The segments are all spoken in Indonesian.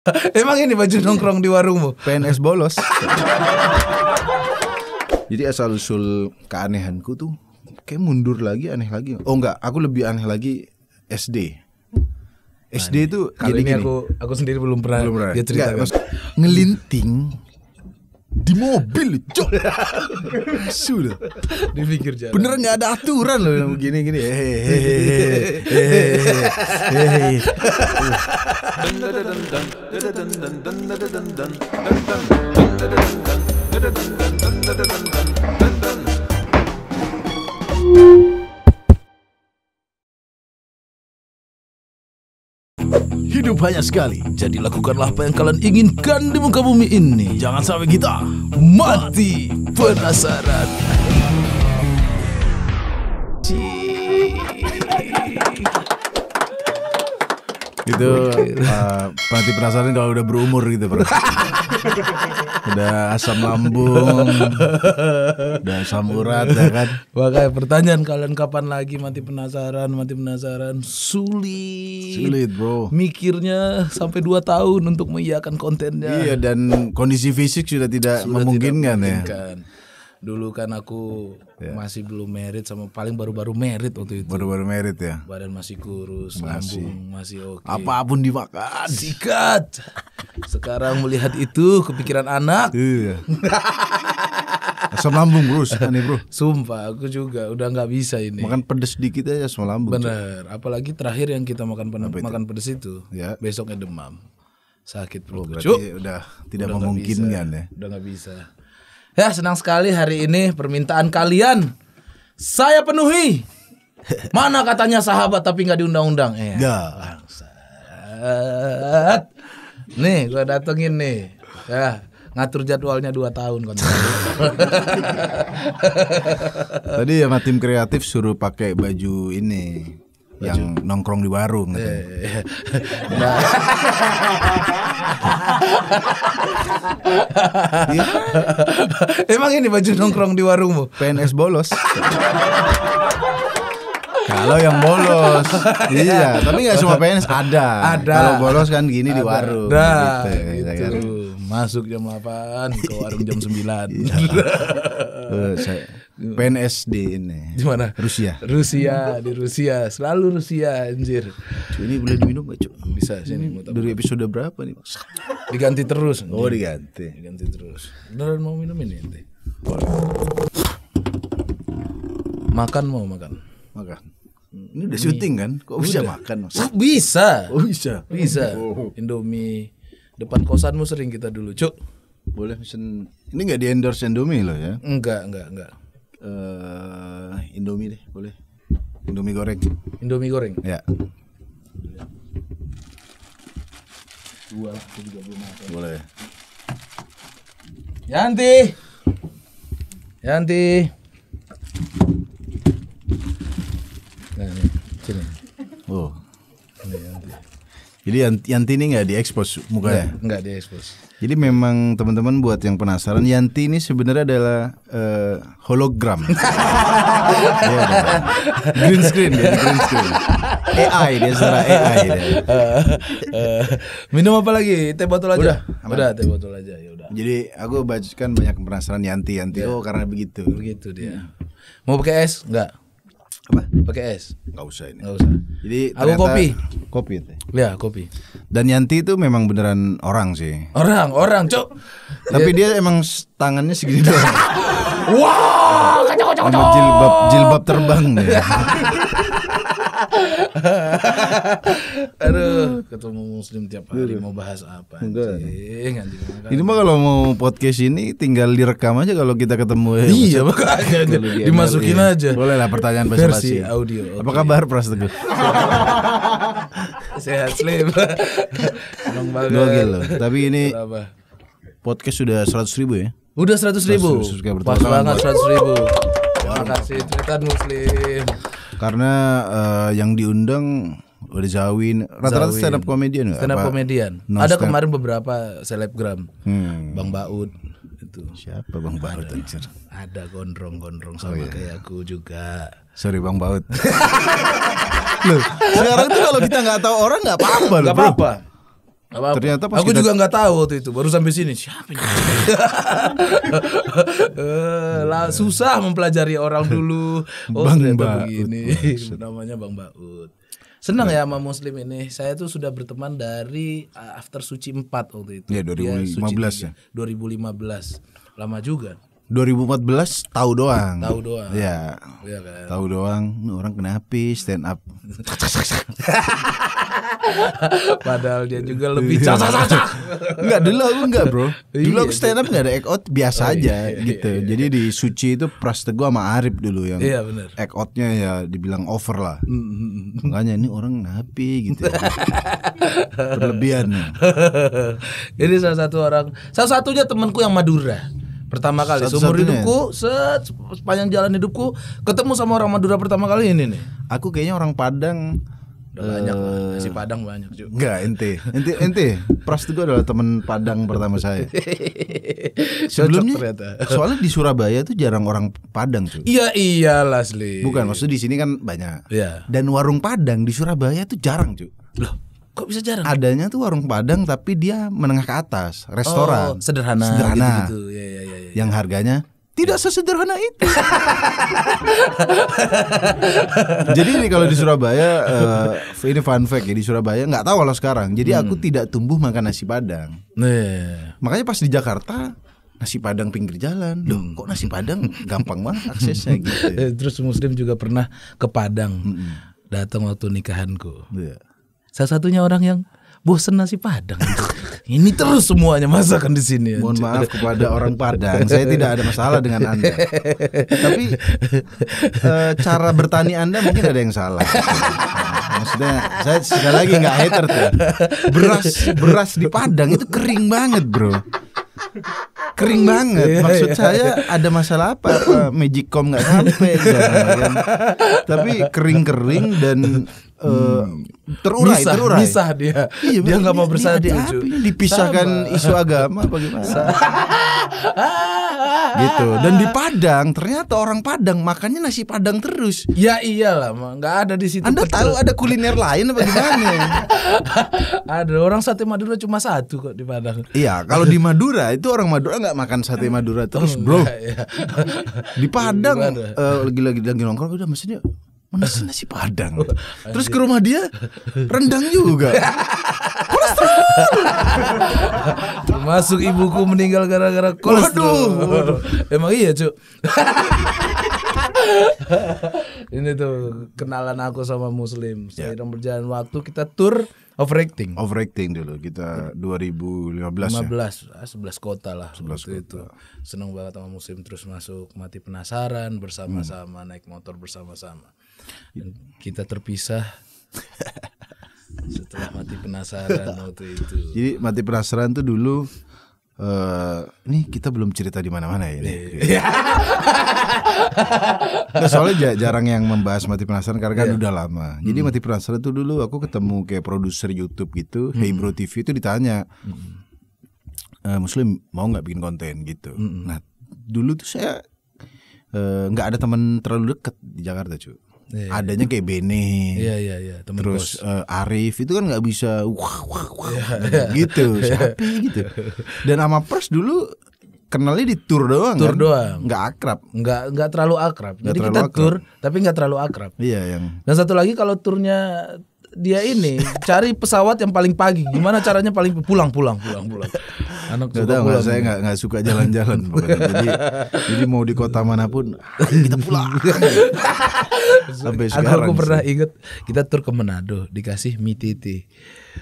Emang ini baju nongkrong di warungmu? PNS bolos. Jadi asal usul keanehanku tuh kayak mundur lagi aneh lagi. Oh enggak, aku lebih aneh lagi SD. SD itu Kali jadi ini aku aku sendiri belum pernah, belum pernah. dia cerita. Ngelinting di mobil cok sudah dipikir jalan Beneran nggak ada aturan loh begini gini hehehe hehehe Hidup banyak sekali, jadi lakukanlah apa yang kalian inginkan di muka bumi ini. Jangan sampai kita mati penasaran. Itu uh, eh, mati penasaran kalau udah berumur gitu, bro. udah asam lambung, udah asam urat ya kan. kayak pertanyaan kalian kapan lagi mati penasaran, mati penasaran sulit. Sulit, Bro. Mikirnya sampai 2 tahun untuk mengiyakan kontennya. Iya, dan kondisi fisik sudah tidak sudah memungkinkan tidak memungkinkan. ya dulu kan aku yeah. masih belum merit sama paling baru-baru merit waktu itu. Baru-baru merit ya. Badan masih kurus, masih. masih oke. Okay. Apapun dimakan. Sikat. Sekarang melihat itu kepikiran anak. Iya. asam lambung bro, ini bro. Sumpah, aku juga udah nggak bisa ini. Makan pedes dikit aja asam lambung. Bener, cuman. apalagi terakhir yang kita makan pen- makan pedes itu, ya. besoknya demam, sakit perut. Oh, berarti udah tidak udah memungkinkan bisa, ya. Udah nggak bisa Ya senang sekali hari ini permintaan kalian saya penuhi. Mana katanya sahabat tapi nggak diundang-undang? Ya. Bangsat. Nih gue datengin nih. Ya ngatur jadwalnya 2 tahun Tadi ya tim kreatif suruh pakai baju ini yang nongkrong di warung gitu. Eh, nah. Emang ini baju nongkrong di warungmu? PNS bolos. Kalau yang bolos, iya. Tapi nggak semua PNS ada. Ada. Kalau bolos kan gini di warung. Ada. Nah, gitu, ya gitu. Gitu. Masuk jam 8 ke warung jam 9 Eh, PNS di ini. Di mana? Rusia. Rusia di Rusia, selalu Rusia anjir. Cuk, ini boleh diminum gak, Cuk? Bisa sini Dari episode berapa nih, mas? Diganti terus. Anjir. Oh, diganti. Diganti terus. Beneran mau minum ini nanti. Makan mau makan. Makan. Ini udah syuting kan? Kok udah. bisa makan? Oh, Bisa. Oh, bisa. Bisa. Oh. Indomie. Depan kosanmu sering kita dulu, Cuk. Boleh pesen ini gak di endorse Indomie loh ya? Enggak, enggak, enggak. Uh, Indomie deh, boleh. Indomie goreng. Indomie goreng. Ya. Dua lah, aku juga belum makan. Boleh. Yanti. Yanti. Nah, ini. sini. Oh. Ini Yanti. Jadi Yanti ini nggak diekspos mukanya? Nggak diekspos. Jadi memang teman-teman buat yang penasaran Yanti ini sebenarnya adalah uh, hologram. Iya green screen dia, green screen. AI dia secara AI dia. Uh, uh, minum apa lagi? Teh botol aja. Udah, aman. udah teh botol aja ya udah. Jadi aku bacakan banyak penasaran Yanti Yanti. Yeah. Oh karena begitu. Begitu dia. Mau pakai es? Enggak apa? Pakai es. Gak usah ini. Gak usah. Jadi Aku kopi. Kopi itu. Ya kopi. Dan Yanti itu memang beneran orang sih. Orang, orang, cok. Tapi iya. dia emang tangannya segini doang. wow, kacau kacau kacau. jilbab, jilbab terbang. Aduh, ketemu muslim tiap hari mau bahas apa anjing, Ini mah kalau mau podcast ini tinggal direkam aja kalau kita ketemu ya. Iya, makanya iya. aja. dimasukin iya. aja. Boleh lah pertanyaan versi audio. Okay. Apa kabar Pras Teguh? Sehat Slim. Senang Gokil loh. Tapi ini podcast sudah 100 ribu ya? Udah 100 ribu. 100 ribu. Pas banget 100 ribu. Terima kasih Tritan Muslim. Karena uh, yang diundang udah Zawin rata-rata stand up komedian stand up comedian. no ada stand... kemarin beberapa selebgram hmm. Bang Baud itu siapa Bang Baud ada, anjir ada gondrong-gondrong oh, sama oh, iya. kayak aku juga sorry Bang Baud Loh, sekarang tuh kalau kita nggak tahu orang nggak apa-apa loh gak apa-apa apa -apa. Ternyata pas aku kita... juga nggak tahu waktu itu, baru sampai sini. Siapa ini? Eh, lah iya. susah mempelajari orang dulu. Oh, Bang ternyata begini. Namanya Bang Baut. Senang iya. ya sama muslim ini. Saya tuh sudah berteman dari eh, after suci 4 waktu itu. Iya, 2015 ya. 2015. Lama juga. 2014 tahu doang. Tahu doang. Iya. Iya kan. Tahu doang. nih orang kenapa stand up. Padahal dia juga lebih iya. Enggak dulu aku enggak, Bro. Iya, dulu aku stand up enggak ada act out biasa oh, iya, aja iya, gitu. Iya, Jadi di Suci itu Pras Teguh sama Arif dulu yang iya, bener. act outnya ya dibilang over lah. Mm, mm, mm, Makanya ini orang napi gitu. Ya. Berlebihan. Ini salah satu orang, salah satunya temanku yang Madura. Pertama kali Satu seumur ya? hidupku, set, sepanjang jalan hidupku ketemu sama orang Madura pertama kali ini nih. Aku kayaknya orang Padang Udah banyak uh, lah, eh, Padang banyak juga. Enggak, ente. Ente ente Pras juga adalah teman Padang pertama saya. Sebelumnya soalnya di Surabaya tuh jarang orang Padang tuh. Iya iya Lasli Bukan, maksud di sini kan banyak. Iya. Dan warung Padang di Surabaya tuh jarang, cuy. Loh, Kok bisa jarang? Adanya tuh warung Padang tapi dia menengah ke atas, restoran. Oh, sederhana. Sederhana. Gitu -gitu. Ya, ya, ya. Iya, iya. yang harganya tidak iya. sesederhana itu. jadi ini kalau di Surabaya uh, ini fun fact ya di Surabaya nggak tahu kalau sekarang. Jadi hmm. aku tidak tumbuh makan nasi padang. Yeah. Makanya pas di Jakarta nasi padang pinggir jalan. Loh, hmm. kok nasi padang gampang banget aksesnya gitu. Ya? Terus muslim juga pernah ke Padang. Hmm. Datang waktu nikahanku. Yeah. Salah satunya orang yang bosen nasi padang ini terus semuanya masakan di sini mohon maaf kepada orang Padang saya tidak ada masalah dengan anda tapi e, cara bertani anda mungkin ada yang salah maksudnya saya sekali lagi nggak hater tuh beras beras di Padang itu kering banget bro kering banget iya, maksud iya. saya ada masalah apa, apa magicom nggak sampai kan? tapi kering kering dan hmm. terurai, misah, terurai. Misah dia. Iya, dia nggak mau bersatu. Dia, dipisahkan Sama. isu agama bagaimana? gitu. Dan di Padang ternyata orang Padang makannya nasi Padang terus. Ya iyalah, nggak ada di situ. Anda tahu ada kuliner lain apa gimana? ada orang sate Madura cuma satu kok di Padang. Iya, kalau di Madura itu orang Madura nggak makan sate Madura terus, oh, Bro. Enggak, ya. di Padang eh, lagi-lagi lagi nongkrong udah maksudnya menesin nasi padang. Oh, terus ke rumah dia rendang juga. kolesterol. Termasuk ibuku meninggal gara-gara kolesterol. Emang iya, Cuk. Ini tuh kenalan aku sama Muslim. Yeah. Ya. berjalan waktu kita tour of tur Of Overacting dulu kita 2015 15 ya? 11 ah, kota lah 11 kota. itu. Seneng banget sama Muslim terus masuk mati penasaran bersama-sama hmm. naik motor bersama-sama kita terpisah setelah mati penasaran waktu itu. Jadi mati penasaran tuh dulu Uh, ini kita belum cerita di mana-mana ya. Yeah. nah, soalnya jarang yang membahas mati penasaran karena kan yeah. udah lama. Jadi mm. mati penasaran tuh dulu aku ketemu kayak produser YouTube gitu, mm. Hey Bro TV itu ditanya, mm. uh, Muslim mau nggak bikin konten gitu. Mm. Nah dulu tuh saya eh, nggak uh, ada teman terlalu dekat di Jakarta cuy yeah, iya. adanya kayak Bene, yeah, yeah, yeah. terus uh, Arif itu kan nggak bisa wah, wah, wah, yeah, iya. gitu, yeah. siapa gitu. Dan sama Pers dulu kenalnya di tour doang, tour kan? doang, nggak akrab, nggak nggak terlalu akrab. Gak Jadi terlalu kita akrab. tour tapi nggak terlalu akrab. Iya yeah, yang. Dan satu lagi kalau turnya dia ini cari pesawat yang paling pagi. Gimana caranya paling pulang pulang pulang pulang anak gak tahu, saya nggak suka jalan-jalan jadi jadi mau di kota manapun ah, kita pulang sampai sekarang aku pernah inget kita tur ke Manado dikasih mie titi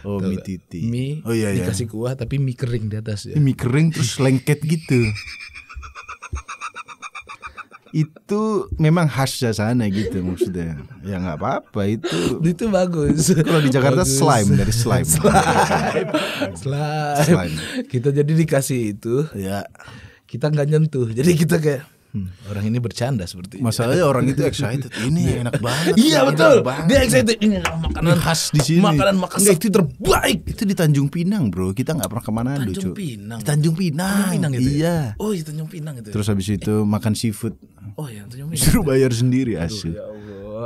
oh Tuh, mie titi mie oh, iya, iya. dikasih kuah tapi mie kering di atas ya mie kering terus lengket gitu itu memang khas sana gitu maksudnya ya nggak apa-apa itu itu bagus kalau di Jakarta bagus. slime dari slime slime. slime slime kita jadi dikasih itu ya kita nggak nyentuh jadi kita kayak Hmm, orang ini bercanda seperti Masalahnya orang itu excited. Ini iya. enak banget. Iya betul. Banget. Dia excited. Ini makanan khas di sini. Makanan makanan Enggak, itu terbaik. Itu di Tanjung Pinang, Bro. Kita nggak pernah kemana dulu, Tanjung Pinang. Di Tanjung Pinang. Tanjung Pinang gitu. Ya? Iya. Oh, di Tanjung Pinang gitu. Ya? Terus habis itu makan seafood. Oh, ya Tanjung Pinang. Suruh bayar sendiri asli. Ya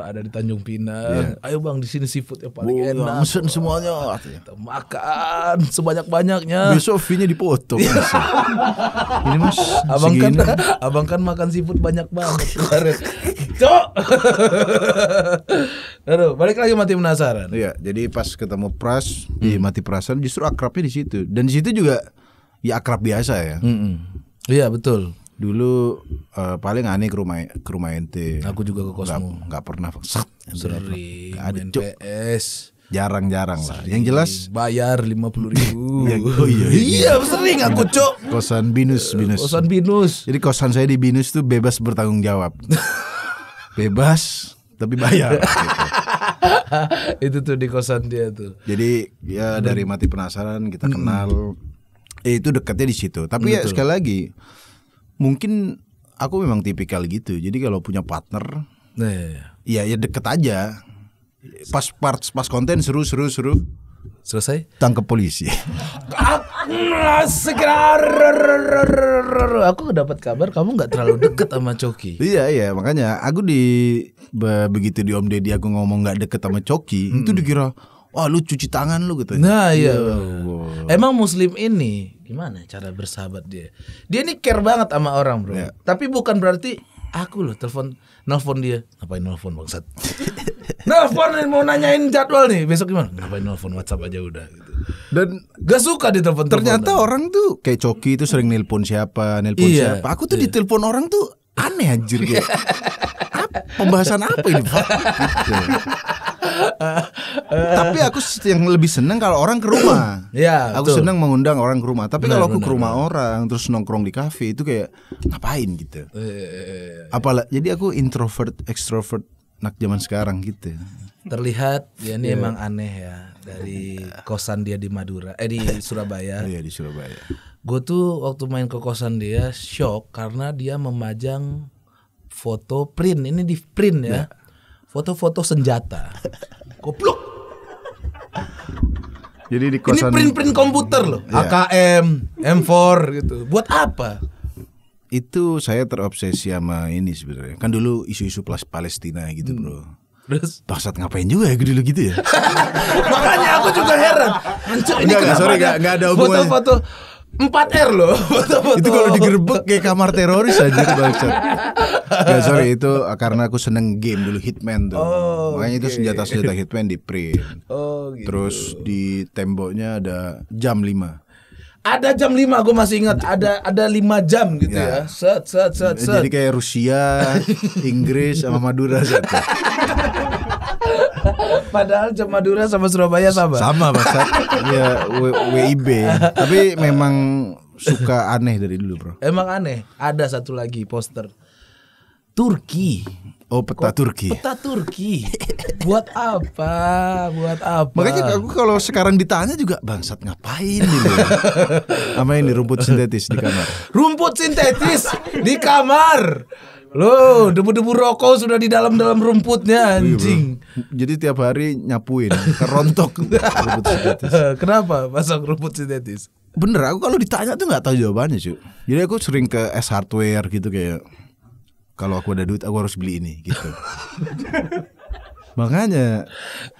ada di Tanjung Pinang. Yeah. Ayo bang, di sini seafood yang paling enak. Mesen semuanya. Kita makan sebanyak banyaknya. Besok fee-nya dipotong. Iya. Ini mas, abang kan- segini. kan, abang kan makan seafood banyak banget kemarin. Cok. Lalu balik lagi mati penasaran. Iya, jadi pas ketemu Pras hmm. di mati perasan justru akrabnya di situ. Dan di situ juga ya akrab biasa ya. Mm -mm. Iya betul dulu uh, paling aneh ke rumah ke rumah ente. Aku juga ke Kosmo. Gak, pernah sak Sering. ada PS. Jarang-jarang lah. Yang jelas bayar lima puluh ribu. yang, oh iya, iya. iya sering aku cok. Kosan binus eh, binus. Kosan binus. Jadi kosan saya di binus tuh bebas bertanggung jawab. bebas tapi bayar. gitu. itu tuh di kosan dia tuh. Jadi ya dari mati penasaran kita kenal. Hmm. Eh, itu dekatnya di situ. Tapi ya, Betul. ya sekali lagi mungkin aku memang tipikal gitu. Jadi kalau punya partner, nah, ya, ya. ya ya deket aja. Pas part pas konten seru seru seru. Selesai? Tangkap polisi. aku dapat kabar kamu nggak terlalu deket sama Coki. iya iya makanya aku di begitu di Om Deddy aku ngomong nggak deket sama Coki hmm. itu dikira wah lu cuci tangan lu gitu. Nah iya. iya Emang Muslim ini gimana ya cara bersahabat dia dia ini care banget sama orang bro yeah. tapi bukan berarti aku loh telepon nelfon dia ngapain nelfon bangsat nelfon mau nanyain jadwal nih besok gimana ngapain nelfon WhatsApp aja udah gitu dan gak suka di telepon ternyata orang tuh kayak coki itu sering nelpon siapa nelpon iya, siapa aku tuh iya. ditelepon orang tuh aneh anjir kayak pembahasan apa ini pak Tapi aku yang lebih seneng kalau orang ke rumah. Iya. aku seneng mengundang orang ke rumah. Tapi kalau aku ke rumah orang terus nongkrong di kafe itu kayak ngapain gitu. E, eh, e, eh, eh, Apalah jadi aku introvert extrovert nak zaman sekarang gitu. Terlihat ya ini yeah. emang aneh ya dari kosan dia di Madura eh di Surabaya. Iya di Surabaya. Gue tuh waktu main ke kosan dia shock karena dia memajang foto print ini di print ya. Yeah Foto-foto senjata. Goblok. Jadi di kosan Ini print-print komputer loh. Yeah. AKM, M4 gitu. Buat apa? Itu saya terobsesi sama ini sebenarnya. Kan dulu isu-isu plus Palestina gitu, hmm. Bro. Terus Tosat ngapain juga ya dulu gitu ya Makanya aku juga heran Mencuk, ini Enggak, sorry, enggak gak ada hubungannya Foto-foto empat R loh. itu kalau digerebek kayak kamar teroris aja baca. Gak sorry itu ah, karena aku seneng game dulu Hitman tuh. Oh, Makanya okay. itu senjata-senjata Hitman di print. Oh gitu. Terus di temboknya ada jam lima. ada jam lima, gue masih ingat ada ada 5 jam gitu ya. ya. Set set set set. Jadi kayak Rusia, Inggris sama Madura satu. Padahal jam Madura sama Surabaya sama. Sama bahasa. ya WIB. Tapi memang suka aneh dari dulu, Bro. Emang aneh. Ada satu lagi poster. Turki. Oh peta Kok, Turki. Peta Turki. buat apa? Buat apa? Makanya aku kalau sekarang ditanya juga bangsat ngapain ini? Apa ini rumput sintetis di kamar? Rumput sintetis di kamar. Loh, debu-debu rokok sudah di dalam-dalam rumputnya iya, anjing. Jadi tiap hari nyapuin, kerontok rumput sintetis. Kenapa pasang rumput sintetis? Bener, aku kalau ditanya tuh nggak tahu jawabannya cuy. Jadi aku sering ke S Hardware gitu kayak kalau aku ada duit aku harus beli ini gitu. Makanya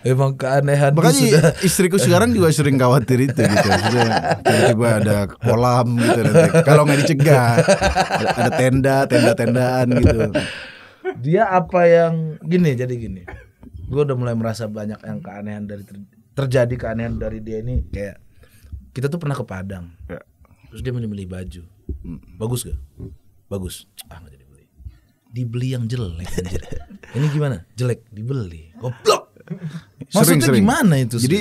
emang keanehan makanya sudah istriku sekarang juga sering khawatir itu gitu. Tiba-tiba ada kolam gitu Kalau nggak dicegah ada, tenda, tenda-tendaan gitu. Dia apa yang gini jadi gini. Gue udah mulai merasa banyak yang keanehan dari terjadi keanehan dari dia ini kayak kita tuh pernah ke Padang. Ya. Terus dia milih baju. Hmm. Bagus gak? Bagus. Ah, dibeli yang jelek Ini gimana? Jelek dibeli. Goblok. Maksudnya sering, sering. gimana itu? Sering? Jadi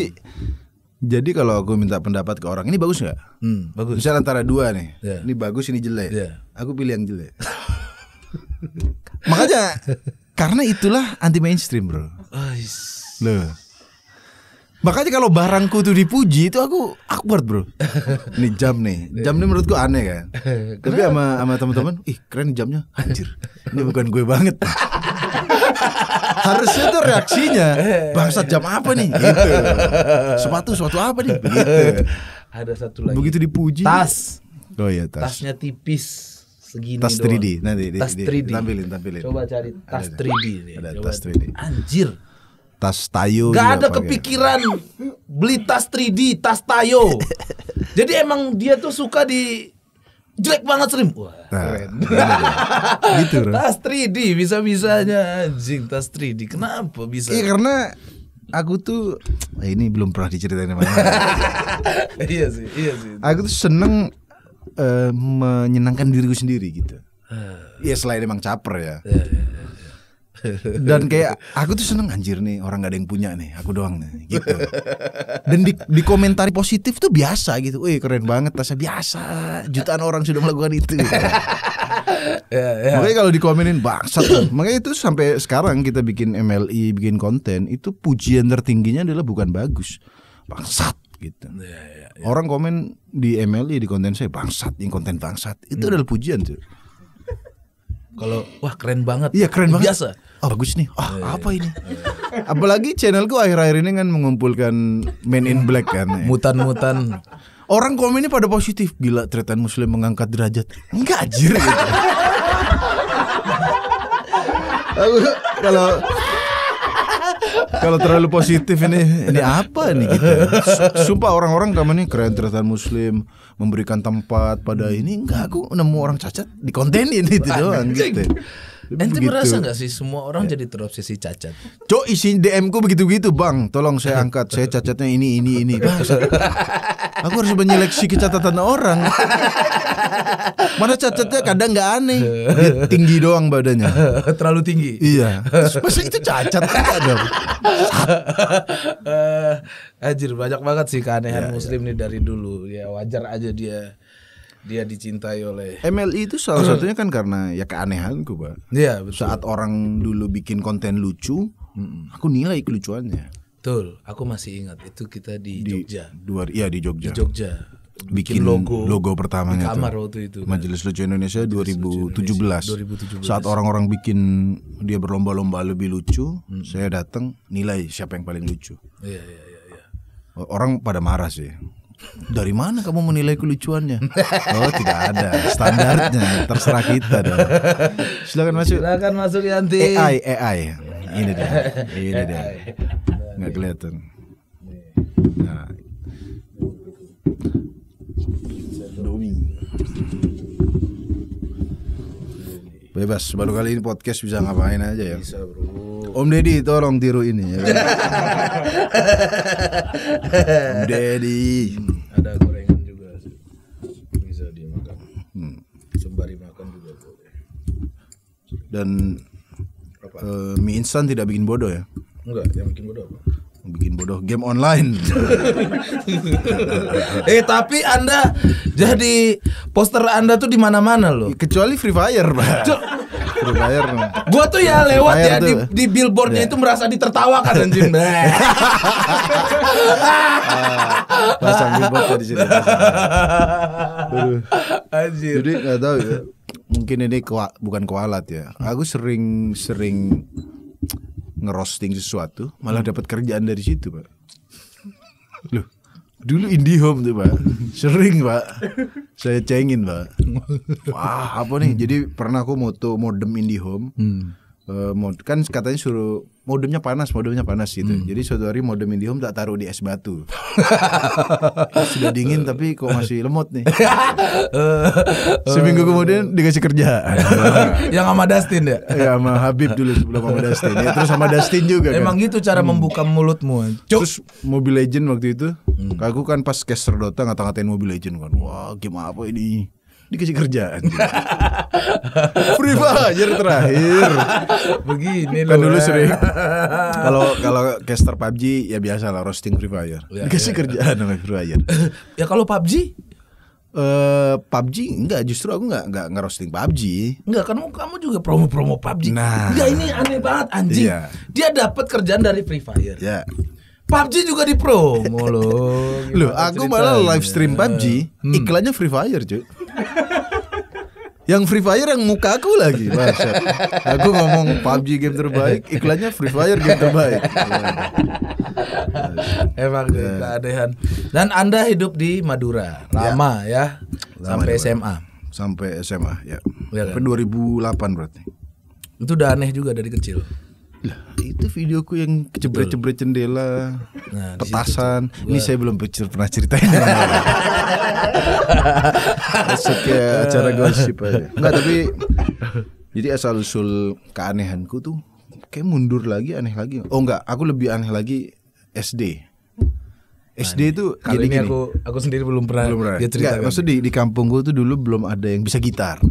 jadi kalau aku minta pendapat ke orang, ini bagus nggak? Hmm, bagus. Misal antara dua nih, yeah. ini bagus, ini jelek. Yeah. Aku pilih yang jelek. Makanya karena itulah anti mainstream bro. Loh, Makanya kalau barangku tuh dipuji itu aku awkward bro. Ini jam nih, jam nih menurutku aneh kan. Tapi sama sama teman-teman, ih keren jamnya, anjir. Ini bukan gue banget. Harusnya tuh reaksinya bangsat jam apa nih? Gitu. Sepatu suatu apa nih? Begitu. Ada satu lagi. Begitu dipuji. Tas. Oh iya tas. Tasnya tipis segini tas 3D doang. nanti tas 3D tampilin tampilin coba cari tas 3D ada, ada tas 3D anjir tas Tayo. Gak ada pake. kepikiran beli tas 3D, tas Tayo. Jadi emang dia tuh suka di jelek banget sering. Wah, nah, gitu, Tas 3D bisa-bisanya anjing tas 3D. Kenapa bisa? Iya karena aku tuh eh, ini belum pernah diceritain sama Iya sih, iya sih. Aku tuh seneng uh, menyenangkan diriku sendiri gitu. Iya selain emang caper ya. Iya, iya, iya dan kayak aku tuh seneng anjir nih orang gak ada yang punya nih aku doang nih gitu dan di, di komentari positif tuh biasa gitu wih keren banget tasnya biasa jutaan orang sudah melakukan itu gitu. yeah, yeah. makanya kalau dikomenin bangsat makanya itu sampai sekarang kita bikin MLI bikin konten itu pujian tertingginya adalah bukan bagus bangsat gitu. yeah, yeah, yeah. Orang komen di MLI di konten saya bangsat, yang konten bangsat. Itu hmm. adalah pujian tuh. Kalau wah keren banget. Iya keren banget. Biasa. Oh, bagus nih. oh, yeah. Iya, iya. apa ini? Apalagi channelku akhir-akhir ini kan mengumpulkan Men in Black kan. Ya. Mutan-mutan. Orang komennya pada positif. Gila, tretan muslim mengangkat derajat. Enggak anjir gitu. kalau kalau terlalu positif ini ini apa nih gitu. Sumpah orang-orang kamu nih keren tretan muslim memberikan tempat pada ini enggak aku nemu orang cacat di kontenin itu doang gitu Ente begitu. merasa gak sih semua orang ya. jadi terobsesi cacat? Cok isi DM ku begitu begitu bang, tolong saya angkat, saya cacatnya ini ini ini. aku harus menyeleksi kecatatan orang. Mana cacatnya kadang gak aneh, Dia tinggi doang badannya. Terlalu tinggi. Iya, Masih itu cacat ada. Eh, banyak banget sih keanehan ya, muslim ya. nih dari dulu. Ya wajar aja dia dia dicintai oleh MLI e itu salah satunya kan karena ya keanehanku pak iya saat orang dulu bikin konten lucu aku nilai kelucuannya betul aku masih ingat itu kita di, di Jogja dua ya di Jogja di Jogja bikin, bikin logo logo pertamanya di kamar itu, waktu itu kan. Majelis Lucu Indonesia Majelis 2017. Lucu Indonesia, 2017 saat orang-orang bikin dia berlomba-lomba lebih lucu hmm. saya datang nilai siapa yang paling lucu iya iya iya, iya. orang pada marah sih dari mana kamu menilai kelucuannya? Oh tidak ada standarnya, terserah kita dong. Silakan masuk. Silakan masuk Yanti. AI AI ini dia, ini dia. Nggak kelihatan. Nah. Bebas. Baru kali ini podcast bisa ngapain aja ya. Bisa bro. Om Deddy tolong tiru ini ya. Om Deddy. Hmm, ada gorengan juga sih. Bisa dimakan. Hmm. Sembari makan juga boleh. Dan apa? Uh, mie instan tidak bikin bodoh ya? Enggak, yang bikin bodoh apa? anjing bodoh game online. eh tapi Anda jadi poster Anda tuh di mana-mana loh. Kecuali Free Fire, Pak. Free Fire. Gua tuh ya lewat ya di, di billboardnya yeah. itu merasa ditertawakan anjing. Nah. Ah, pasang billboard di sini. Anjir. Jadi nggak tahu ya. Mungkin ini kua, bukan kualat ya. Aku sering sering ngerosting sesuatu malah hmm. dapat kerjaan dari situ pak loh dulu IndiHome tuh pak sering pak saya cengin pak wah apa nih jadi pernah aku moto modem IndiHome hmm. Eh, mod kan katanya suruh modemnya panas, modemnya panas gitu. Hmm. Jadi suatu hari modem Indihome tak taruh di es batu. Sudah dingin tapi kok masih lemot nih. Seminggu kemudian dikasih kerja. Yang sama Dustin ya? Ya sama Habib dulu sebelum sama Dustin. Ya, terus sama Dustin juga kan. Emang gitu cara hmm. membuka mulutmu. Cuk. Terus Mobile Legend waktu itu, hmm. aku kan pas caster Dota ngata-ngatain Mobile Legend kan. Wah, gimana apa ini? dikasih kerjaan. Free fire terakhir. Begini kan dulu sering. Kalau kalau caster PUBG ya biasa lah roasting Free Fire. Ya, dikasih ya, kerjaan sama Free Fire. ya kalau PUBG Uh, eh, PUBG enggak justru aku enggak enggak ngerosting PUBG. Enggak, kamu kamu juga promo-promo PUBG. Nah. Enggak ini aneh banget anjing. Iya. Dia dapat kerjaan dari Free Fire. Iya. PUBG juga di promo loh. Loh, aku malah live stream PUBG, hmm. iklannya Free Fire, cuy yang Free Fire yang muka aku lagi. Masa. Aku ngomong PUBG game terbaik, iklannya Free Fire game terbaik. Emang ya. keanehan. Dan Anda hidup di Madura ya. lama ya, ya? Lama sampai SMA. Sampai SMA ya. ya kan? Sampai 2008 berarti. Itu udah aneh juga dari kecil itu videoku yang jebret-jebret jendela, nah, petasan. Ini saya belum pernah ceritain. Maksudnya acara gosip aja. Enggak tapi jadi asal usul keanehanku tuh kayak mundur lagi aneh lagi. Oh enggak, aku lebih aneh lagi SD. SD itu Kali jadi ini gini, aku aku sendiri belum pernah, belum pernah. dia cerita. maksud di di kampungku tuh dulu belum ada yang bisa gitar.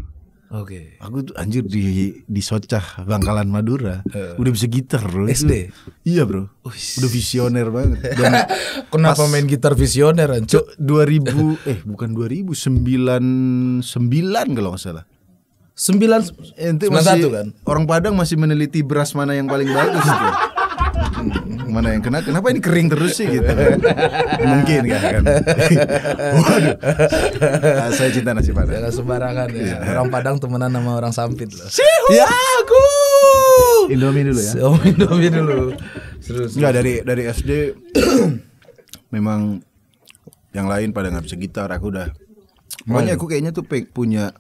Oke. Okay. Aku tuh anjir di di Socah Bangkalan Madura uh. udah bisa gitar bro. SD. Iya bro. Uish. Udah visioner banget. Dan Kenapa main gitar visioner anjir? 2000 eh bukan 2000 99 kalau nggak salah. 9 ente masih kan? Orang Padang masih meneliti beras mana yang paling bagus itu mana yang kena kenapa ini kering terus sih gitu mungkin ya, kan waduh nah, saya cinta nasi padang jangan sembarangan ya iya. orang padang temenan sama orang sampit loh ya aku Indomie dulu ya oh, Indomie dulu terus nggak dari dari SD memang yang lain pada nggak bisa gitar aku udah makanya aku kayaknya tuh punya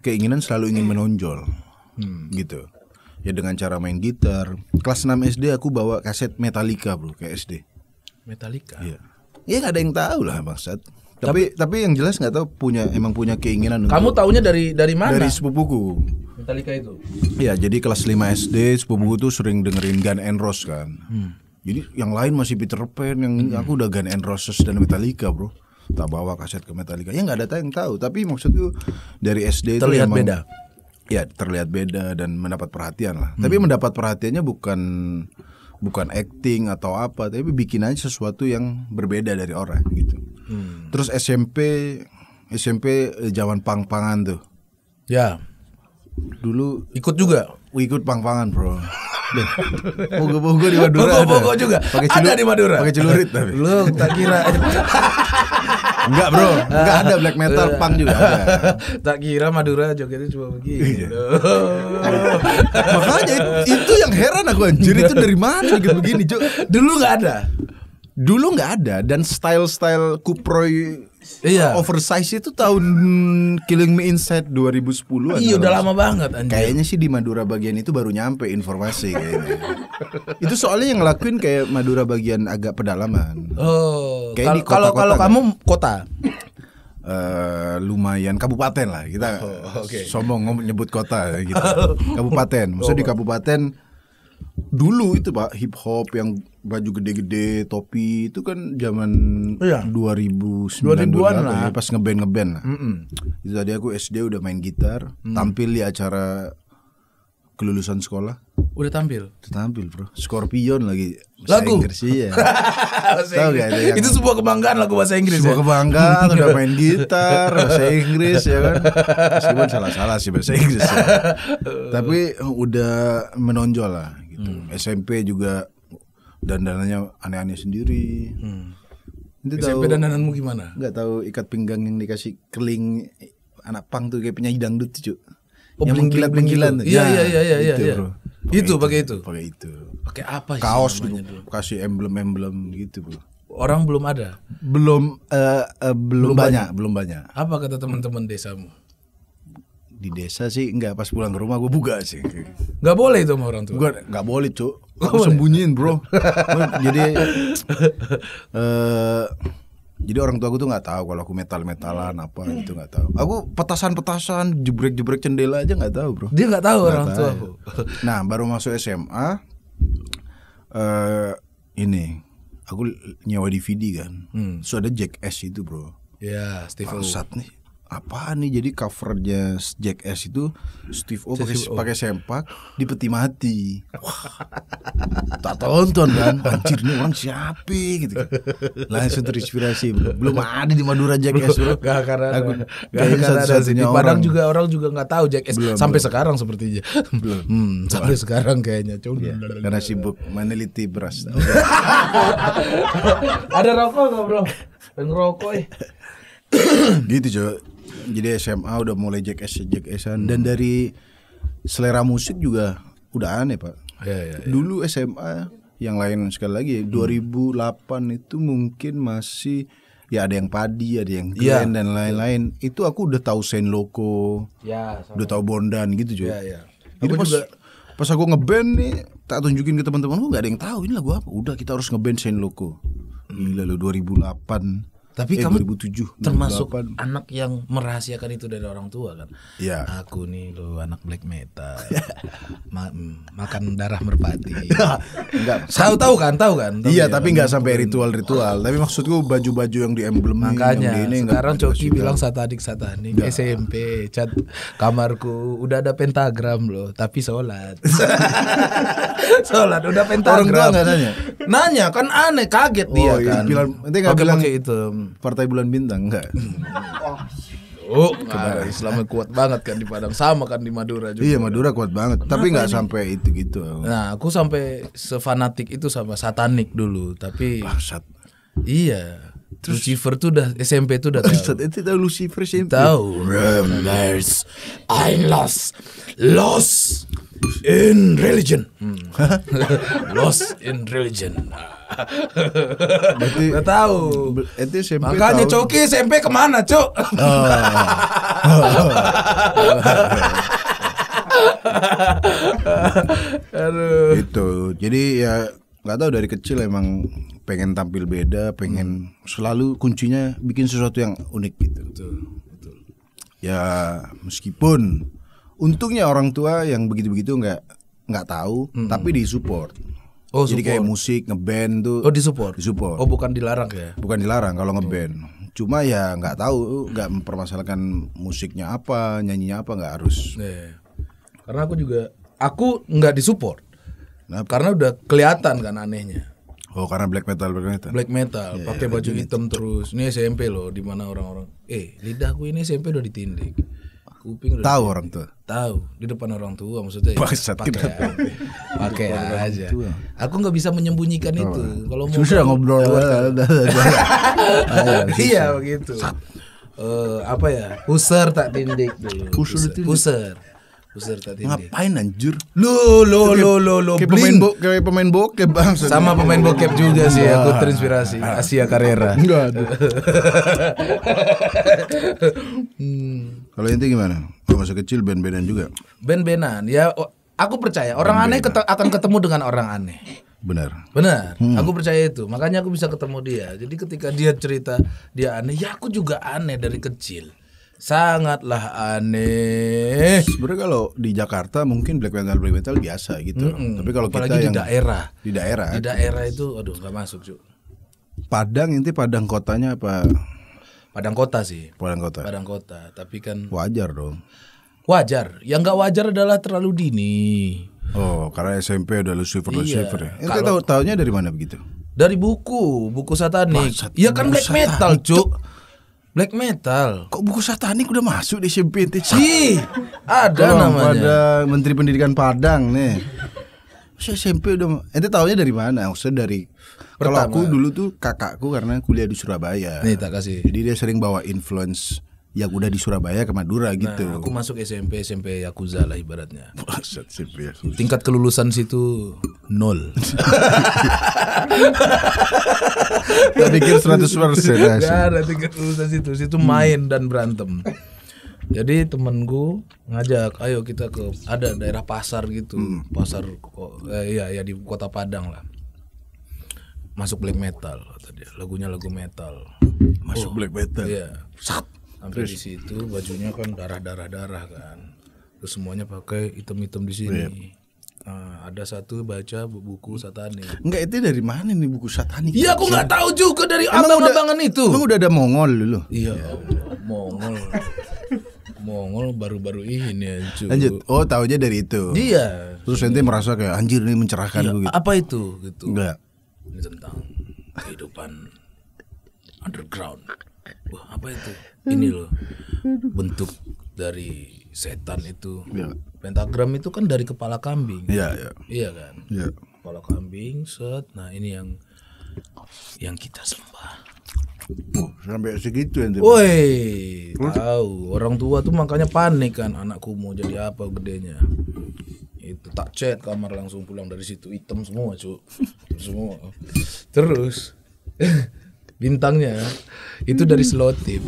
keinginan selalu ingin menonjol hmm. gitu ya dengan cara main gitar. Kelas 6 SD aku bawa kaset Metallica bro ke SD. Metallica. Iya. Iya nggak ada yang tahu lah maksud. Tapi, tapi tapi yang jelas nggak tahu punya emang punya keinginan. Kamu untuk, taunya dari dari mana? Dari sepupuku. Metallica itu. Iya, jadi kelas 5 SD sepupuku tuh sering dengerin Gun N' Roses kan. Hmm. Jadi yang lain masih Peter Pan, yang hmm. aku udah Gun N' Roses dan Metallica, Bro. Tak bawa kaset ke Metallica. Ya nggak ada yang tahu, tapi maksudku dari SD terlihat itu emang, beda ya terlihat beda dan mendapat perhatian lah. Hmm. Tapi mendapat perhatiannya bukan bukan acting atau apa, tapi bikin aja sesuatu yang berbeda dari orang gitu. Hmm. Terus SMP SMP eh, zaman pang-pangan tuh. Ya. Dulu ikut juga. Ikut pang-pangan, Bro. Pogo pogo di Madura Pogo pogo juga Pake celur, ada di Madura Pakai celurit tapi Lu tak kira Enggak bro, enggak ada black metal punk juga. Ada. tak kira Madura jogetnya cuma begini. Iya. Makanya itu yang heran aku anjir itu dari mana gitu begini. Dulu nggak ada. Dulu nggak ada dan style-style kuproy Iya. Oversize itu tahun Killing Me Inside 2010 Iya, udah lama banget anjir. Kayaknya sih di Madura bagian itu baru nyampe informasi kayaknya. itu soalnya yang ngelakuin kayak Madura bagian agak pedalaman. Oh. Kayak kalau kalau kamu kota. Uh, lumayan kabupaten lah kita oh, okay. sombong nyebut kota gitu oh. kabupaten maksudnya di kabupaten dulu itu pak hip hop yang baju gede-gede, topi itu kan zaman iya. 2009 2000-an lah. Ya, pas ngeband ngeband lah. Mm -mm. Itu tadi aku SD udah main gitar, mm. tampil di acara kelulusan sekolah. Udah tampil. Udah tampil, Bro. Scorpion lagi bahasa lagu. Inggris iya. Tahu gak yang... Itu sebuah kebanggaan lagu bahasa Inggris. Sebuah ya? kebanggaan udah main gitar bahasa Inggris ya kan. Meskipun salah-salah sih bahasa Inggris. Ya. Tapi udah menonjol lah gitu. Hmm. SMP juga dan dananya aneh-aneh sendiri. Hmm. Itu SMP tahu, dandananmu gimana? Gak tahu ikat pinggang yang dikasih keling anak pang tuh kayak penyanyi dangdut tuh, Cuk. Oh, yang mengkilat-mengkilat. Iya, nah, iya, iya, iya, gitu, iya, iya. Itu, itu, itu pakai itu. Pakai itu. Pakai apa sih Kaos dulu. dulu. Kasih emblem-emblem gitu, Bro. Orang belum ada. Belum uh, uh, belum, belum banyak, banyak, belum banyak. Apa kata teman-teman desamu? di desa sih nggak pas pulang ke rumah gue buka sih nggak boleh itu sama orang tua gue nggak boleh cuk aku sembunyiin bro jadi uh, jadi orang tua gue tuh nggak tahu kalau aku metal metalan apa gitu nggak tahu aku petasan petasan jebrek jebrek cendela aja nggak tahu bro dia nggak tahu gak orang tahu. tua aku. nah baru masuk SMA uh, eh, ini aku nyewa DVD kan hmm. so ada Jack S itu bro Ya, yeah, Steve Bangsat nih apa nih jadi covernya Jack S itu Steve O pakai sempak di peti mati Wah, tak tonton kan anjir ini orang siapa gitu kan langsung terinspirasi belum ada di Madura Jack S bro gak karena aku gak ada di Padang orang. juga orang juga nggak tahu Jack S belum, hmm, sampai belum. sekarang sepertinya belum hmm, sampai sekarang kayaknya cuma ya, karena sibuk meneliti beras ada rokok nggak bro pengrokok eh. gitu coba jadi SMA udah mulai jack S jack S hmm. dan dari selera musik juga udah aneh pak ya, ya, ya. dulu SMA yang lain sekali lagi hmm. 2008 itu mungkin masih ya ada yang padi ada yang iya. Glenn ya. dan lain-lain ya. itu aku udah tahu Saint Loko, ya, udah tahu Bondan gitu juga. ya, ya. Jadi pas, juga pas aku ngeband nih tak tunjukin ke teman-teman lu oh, nggak ada yang tahu ini lagu apa udah kita harus ngeband Saint Loco hmm. gila lu 2008 tapi eh, kamu 2007, 2008. termasuk anak yang merahasiakan itu dari orang tua kan? Iya. Aku nih lo anak black metal, ma mm, makan darah merpati. enggak. Tahu tahu kan, tahu kan? iya, ya, tapi enggak sampai ritual-ritual. Tapi maksudku baju-baju yang di emblem Makanya yang di ini sekarang Coki bilang satanik satanik ya. SMP cat kamarku udah ada pentagram loh, tapi sholat. sholat udah pentagram. Orang tua nanya. Nanya kan aneh kaget oh, dia kan. Bilang, nanti nggak bilang itu mm, Partai Bulan Bintang enggak. Oh, nah, Islamnya kuat banget kan di Padang sama kan di Madura juga. Iya, Madura kuat banget, Kenapa tapi nggak sampai itu gitu. Nah, aku sampai sefanatik itu sama satanik dulu, tapi Bangsat. Iya. Terus, Lucifer tuh udah SMP tuh udah tahu. itu tahu Lucifer SMP. Tahu. Rumors I lost lost in religion. Hmm. lost in religion. Berarti Nggak tahu. Itu SMP Makanya tahu. Coki SMP kemana, Cok? Oh. Aduh. Itu. Jadi ya nggak tahu dari kecil emang pengen tampil beda, pengen selalu kuncinya bikin sesuatu yang unik gitu. Betul, betul. Ya meskipun untungnya orang tua yang begitu-begitu nggak nggak tahu, hmm. tapi disupport. Oh, Jadi support. kayak musik ngeband tuh. Oh, Di support. Oh, bukan dilarang ya. Bukan dilarang kalau ngeband. Hmm. Cuma ya nggak tahu, nggak mempermasalahkan musiknya apa, nyanyinya apa nggak harus. Yeah. Karena aku juga aku nggak disupport. Nah, karena udah kelihatan kan anehnya. Oh, karena black metal, black metal. Black metal, yeah, pakai iya, baju iya. hitam terus. Ini SMP loh, di mana orang-orang. Eh, lidahku ini SMP udah ditindik kuping tahu orang tua tahu di depan orang tua maksudnya Baksat, ya, pakai aja tua. aku nggak bisa menyembunyikan oh. itu kalau mau susah ngobrol iya, iya begitu uh, apa ya user tak tindik dulu user user tak tindik ngapain anjur lo lo lo lo lo pemain bo kayak pemain bokep bang sama pemain bokep juga sih iya. aku terinspirasi Asia Carrera hmm. Kalau inti gimana? Kalau masa kecil ben-benan juga. Ben-benan. Ya aku percaya orang ben aneh ket akan ketemu dengan orang aneh. Benar. Benar. Hmm. Aku percaya itu. Makanya aku bisa ketemu dia. Jadi ketika dia cerita dia aneh, ya aku juga aneh dari kecil. Sangatlah aneh. Sebenarnya kalau di Jakarta mungkin black metal black metal biasa gitu. Mm -hmm. Tapi kalau kita di yang daerah. Di daerah. Di daerah itu aduh nggak masuk, Cuk. Padang inti Padang kotanya apa Padang Kota sih. Padang Kota. Padang Kota, tapi kan wajar dong. Wajar. Yang nggak wajar adalah terlalu dini. Oh, karena SMP udah Lucifer iya. Lucifer ya. Ente tahu tahunya dari mana begitu? Dari buku, buku satanik. Masa, ya kan black metal, Cuk. Black metal. Kok buku satanik udah masuk di SMP ente? Sih, ada Kalo namanya. Ada Menteri Pendidikan Padang nih. SMP udah ente tahunya dari mana? Maksudnya dari kalau aku dulu tuh kakakku karena kuliah di Surabaya. Nih tak kasih. Jadi dia sering bawa influence yang udah di Surabaya ke Madura nah, gitu. aku masuk SMP SMP Yakuza lah ibaratnya. SMP Yakuza. Tingkat kelulusan situ nol. Tidak pikir seratus persen. ada tingkat kelulusan situ. Situ main hmm. dan berantem. Jadi temen temenku ngajak, ayo kita ke ada daerah pasar gitu, hmm. pasar eh, ya ya di kota Padang lah masuk black metal kata dia lagunya lagu metal masuk oh, black metal iya Sat. sampai di situ bajunya kan darah darah darah kan terus semuanya pakai item-item di sini yeah. Nah, ada satu baca buku satanik. Enggak itu dari mana nih buku satanik? Iya, aku nggak tahu juga dari abang-abangan itu. Emang udah ada Mongol dulu. Iya, Mongol. Mongol baru-baru ini ya, Lanjut. Oh, aja dari itu. Iya. Terus nanti merasa kayak anjir ini mencerahkan iya, gitu. Apa itu gitu. Enggak ini tentang kehidupan underground. Wah, apa itu? Ini loh bentuk dari setan itu. Ya. Pentagram itu kan dari kepala kambing. Iya, iya. Iya kan? Iya. Kepala kambing, set. Nah, ini yang yang kita sembah. Oh, sampai segitu yang Woi, tahu orang tua tuh makanya panik kan anakku mau jadi apa gedenya itu tak chat kamar langsung pulang dari situ hitam semua cuk semua terus bintangnya itu dari selotip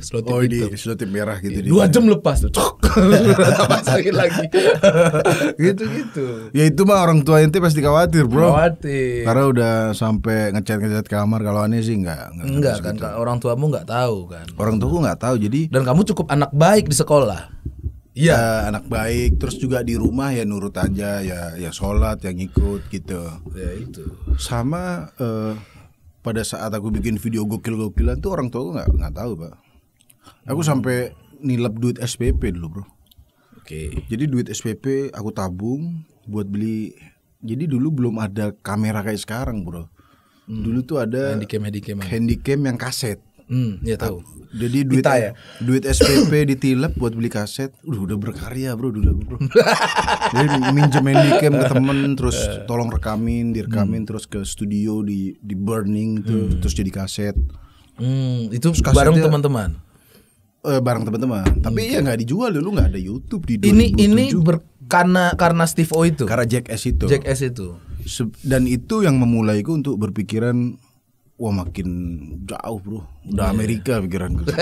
selotip oh, itu selotip merah gitu ya, dua jam lepas tuh cok lepas lagi gitu gitu ya itu mah orang tua ente pasti khawatir bro khawatir karena udah sampai ngechat ngechat kamar kalau aneh sih nggak nggak kan orang tuamu nggak tahu kan orang tuaku nggak tahu jadi dan kamu cukup anak baik di sekolah Iya, ya, anak baik. Terus juga di rumah ya nurut aja ya, ya sholat, yang ikut gitu. Ya itu. Sama uh, pada saat aku bikin video gokil-gokilan tuh orang tua nggak nggak tahu pak. Aku hmm. sampai nilap duit SPP dulu bro. Oke. Okay. Jadi duit SPP aku tabung buat beli. Jadi dulu belum ada kamera kayak sekarang bro. Hmm. Dulu tuh ada handycam handycam handycam yang kaset. Hmm, ya tahu. Jadi duit ya? duit SPP ditilep buat beli kaset. Udah, udah berkarya, Bro, dulu, Bro. Jadi minjem handycam ke temen terus tolong rekamin, direkamin hmm. terus ke studio di di burning tuh, hmm. terus jadi kaset. Hmm, itu kaset bareng teman-teman. Eh, bareng teman-teman. Hmm. Tapi ya nggak dijual dulu nggak ada YouTube di 2007. Ini ini ber, karena karena Steve O itu. Karena Jack S itu. Jack S itu. Dan itu yang memulaiku untuk berpikiran wah makin jauh bro udah yeah. Amerika pikiran gue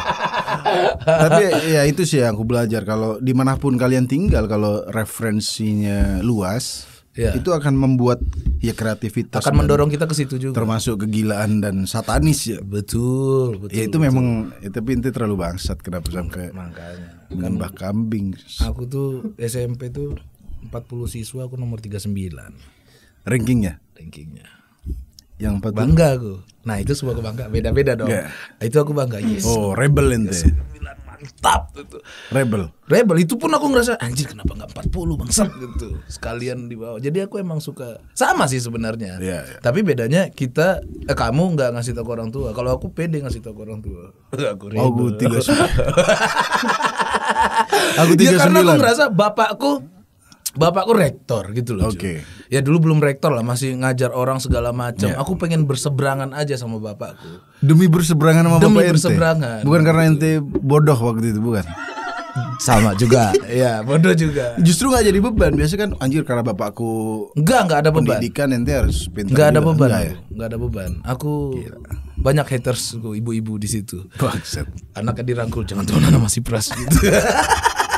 tapi ya itu sih yang aku belajar kalau dimanapun kalian tinggal kalau referensinya luas yeah. itu akan membuat ya kreativitas akan mendorong kita ke situ juga termasuk kegilaan dan satanis ya betul betul ya itu betul. memang ya, tapi inti terlalu bangsat kenapa sampai makanya menyembah kan kambing aku tuh SMP tuh 40 siswa aku nomor 39 rankingnya rankingnya yang empat bangga aku, Nah itu sebuah kebanggaan. Beda-beda dong. yeah. Itu aku bangga. Yes. Oh rebel ente. Mantap itu. Rebel. Rebel itu pun aku ngerasa anjir kenapa nggak 40 bangsat gitu. Sekalian di bawah. Jadi aku emang suka sama sih sebenarnya. Yeah, yeah. Tapi bedanya kita eh, kamu nggak ngasih tau ke orang tua. Kalau aku pede ngasih tau ke orang tua. aku rebel. Oh, gue tiga aku tiga ya, karena aku ngerasa bapakku Bapakku rektor gitu loh. Oke. Okay. Ya dulu belum rektor lah, masih ngajar orang segala macam. Yeah. Aku pengen berseberangan aja sama bapakku. Demi berseberangan sama Demi bapak berseberangan. Ente. Bukan karena ente bodoh waktu itu, bukan. sama juga ya bodoh juga justru nggak jadi beban biasa kan anjir karena bapakku nggak nggak ada beban pendidikan nanti harus pintar nggak ada beban nggak, ya? enggak ada beban aku Gila. banyak haters ibu-ibu di situ anaknya dirangkul jangan tuh nama si pras gitu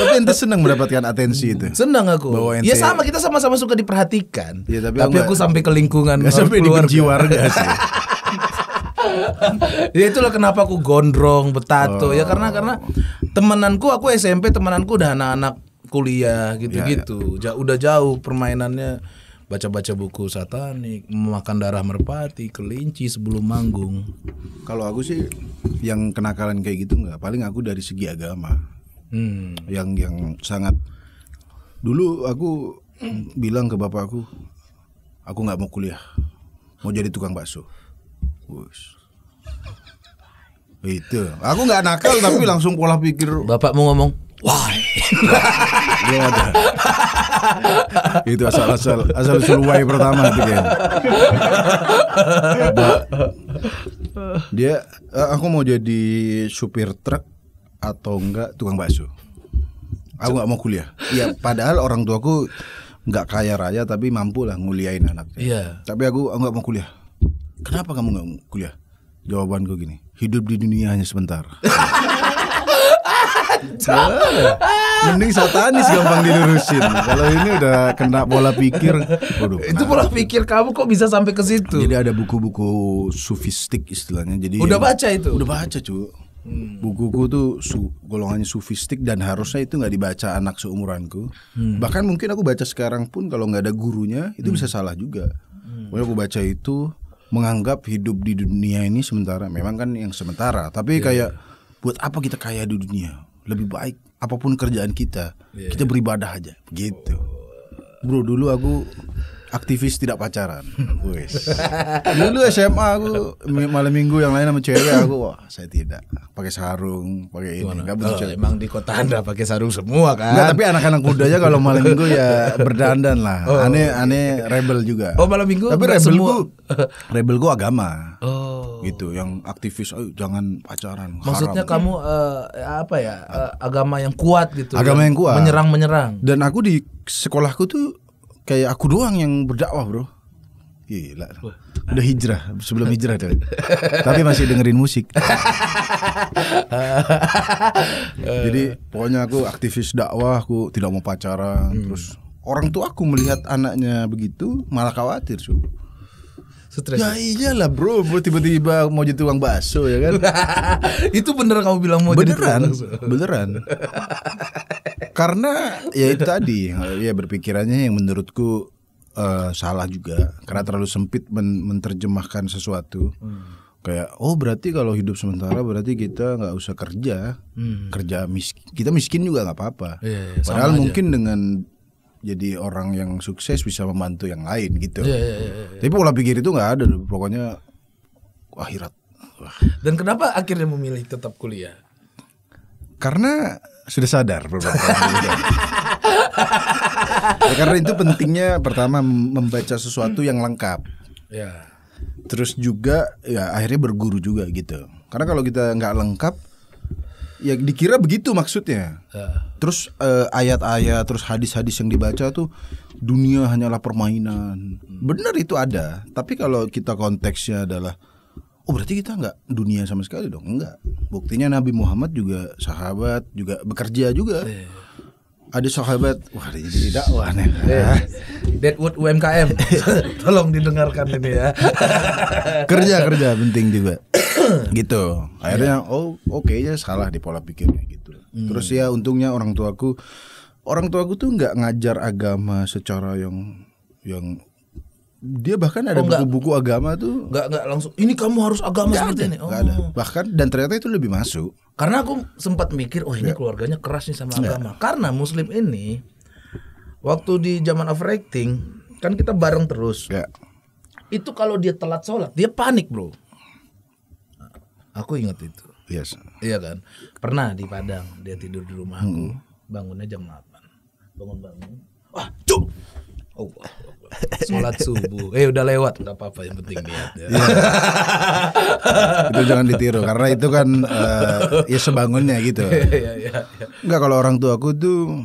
tapi ente senang mendapatkan atensi itu. Senang aku. Bahwa ente... Ya sama kita sama-sama suka diperhatikan. Ya, tapi tapi aku sampai ke lingkungan gak sampai dibenci warga sih. ya itulah kenapa aku gondrong, betato oh. ya karena oh. karena temenanku aku SMP temenanku udah anak-anak kuliah gitu-gitu. Ya, ya. Udah jauh permainannya baca-baca buku satanik, memakan darah merpati, kelinci sebelum manggung. Kalau aku sih yang kenakalan kayak gitu nggak, paling aku dari segi agama hmm. yang yang sangat dulu aku bilang ke bapakku aku aku nggak mau kuliah mau jadi tukang bakso Wush. itu aku nggak nakal tapi langsung pola pikir bapak mau ngomong wah belum ada itu asal asal asal usul why pertama itu kan dia aku mau jadi supir truk atau enggak tukang bakso. Aku nggak mau kuliah. Ya padahal orang tuaku nggak kaya raya tapi mampu lah nguliain anaknya. Iya. Tapi aku nggak mau kuliah. Kenapa kamu nggak kuliah? Jawabanku gini, hidup di dunia hanya sebentar. Mending satanis gampang dilurusin. Kalau ini udah kena bola pikir, waduh. Itu pola pikir kamu kok bisa sampai ke situ? Jadi ada buku-buku sufistik istilahnya. Jadi Udah baca itu? Udah baca, cuy Hmm. Bukuku tuh su golongannya sufistik dan harusnya itu nggak dibaca anak seumuranku. Hmm. Bahkan mungkin aku baca sekarang pun kalau nggak ada gurunya itu hmm. bisa salah juga. Hmm. aku baca itu menganggap hidup di dunia ini sementara. Memang kan yang sementara. Tapi yeah. kayak iya. buat apa kita kaya di dunia? Lebih baik apapun kerjaan kita, yeah. kita iya. beribadah aja. Gitu. Bro dulu aku aktivis tidak pacaran. Wes. Dulu SMA aku malam minggu yang lain sama cewek aku wah saya tidak pakai sarung, pakai ini. Enggak butuh oh, cewek. Emang di kota Anda pakai sarung semua kan? Nggak, tapi anak-anak muda aja kalau malam minggu ya berdandan lah. Oh. Aneh aneh rebel juga. Oh, malam minggu. Tapi rebel semua. Gua, rebel gua agama. Oh. Gitu yang aktivis oh jangan pacaran. Maksudnya haram. kamu uh, apa ya? Uh, agama yang kuat gitu. Agama ya? yang kuat. Menyerang-menyerang. Dan aku di sekolahku tuh kayak aku doang yang berdakwah bro Gila Udah hijrah Sebelum hijrah tadi Tapi masih dengerin musik Jadi pokoknya aku aktivis dakwah Aku tidak mau pacaran hmm. Terus orang tua aku melihat anaknya begitu Malah khawatir sih stres. Ya iyalah bro, bro tiba-tiba mau jadi uang bakso ya kan? itu bener kamu bilang mau beneran, jadi tukang beneran. Karena ya itu tadi, ya berpikirannya yang menurutku uh, salah juga. Karena terlalu sempit men menerjemahkan sesuatu. Hmm. Kayak oh berarti kalau hidup sementara berarti kita nggak usah kerja, hmm. kerja miskin, kita miskin juga nggak apa-apa. Yeah, yeah, iya. Padahal mungkin aja. dengan jadi orang yang sukses bisa membantu yang lain gitu. Yeah, yeah, yeah, yeah. Tapi pola pikir itu nggak ada, pokoknya akhirat. Wah. Dan kenapa akhirnya memilih tetap kuliah? Karena sudah sadar beberapa ya, karena itu pentingnya pertama membaca sesuatu yang lengkap. Ya. Terus juga ya akhirnya berguru juga gitu. Karena kalau kita nggak lengkap ya dikira begitu maksudnya. Ya. Terus eh, ayat-ayat, eh, ayat -ayat, terus hadis-hadis yang dibaca tuh dunia hanyalah permainan. Hmm. Benar itu ada, tapi kalau kita konteksnya adalah oh berarti kita nggak dunia sama sekali dong, enggak. Buktinya Nabi Muhammad juga sahabat, juga bekerja juga. ya. Ada sahabat, wah ini jadi dakwah nih. Deadwood iya. UMKM, tolong didengarkan ini ya. kerja kerja penting juga. Gitu. gitu akhirnya yeah. oh oke okay, ya salah di pola pikirnya gitu hmm. terus ya untungnya orang tuaku orang tuaku tuh nggak ngajar agama secara yang yang dia bahkan ada oh, buku-buku oh, agama tuh nggak nggak langsung ini kamu harus agama gak seperti ada, ini oh. ada. bahkan dan ternyata itu lebih masuk karena aku sempat mikir oh ini gak. Iya. keluarganya keras nih sama gak. Iya. agama karena muslim ini waktu di zaman overacting kan kita bareng terus gak. Iya. itu kalau dia telat sholat dia panik bro Aku ingat itu. Yes. Iya, iya kan? Pernah di Padang dia tidur di rumah aku. Hmm. Bangunnya jam 8. Bangun-bangun. Wah, cuk. Oh, Sholat subuh. Eh udah lewat, nggak apa-apa yang penting niat ya. Iya. itu jangan ditiru karena itu kan uh, ya sebangunnya gitu. Enggak iya, kalau orang tua aku tuh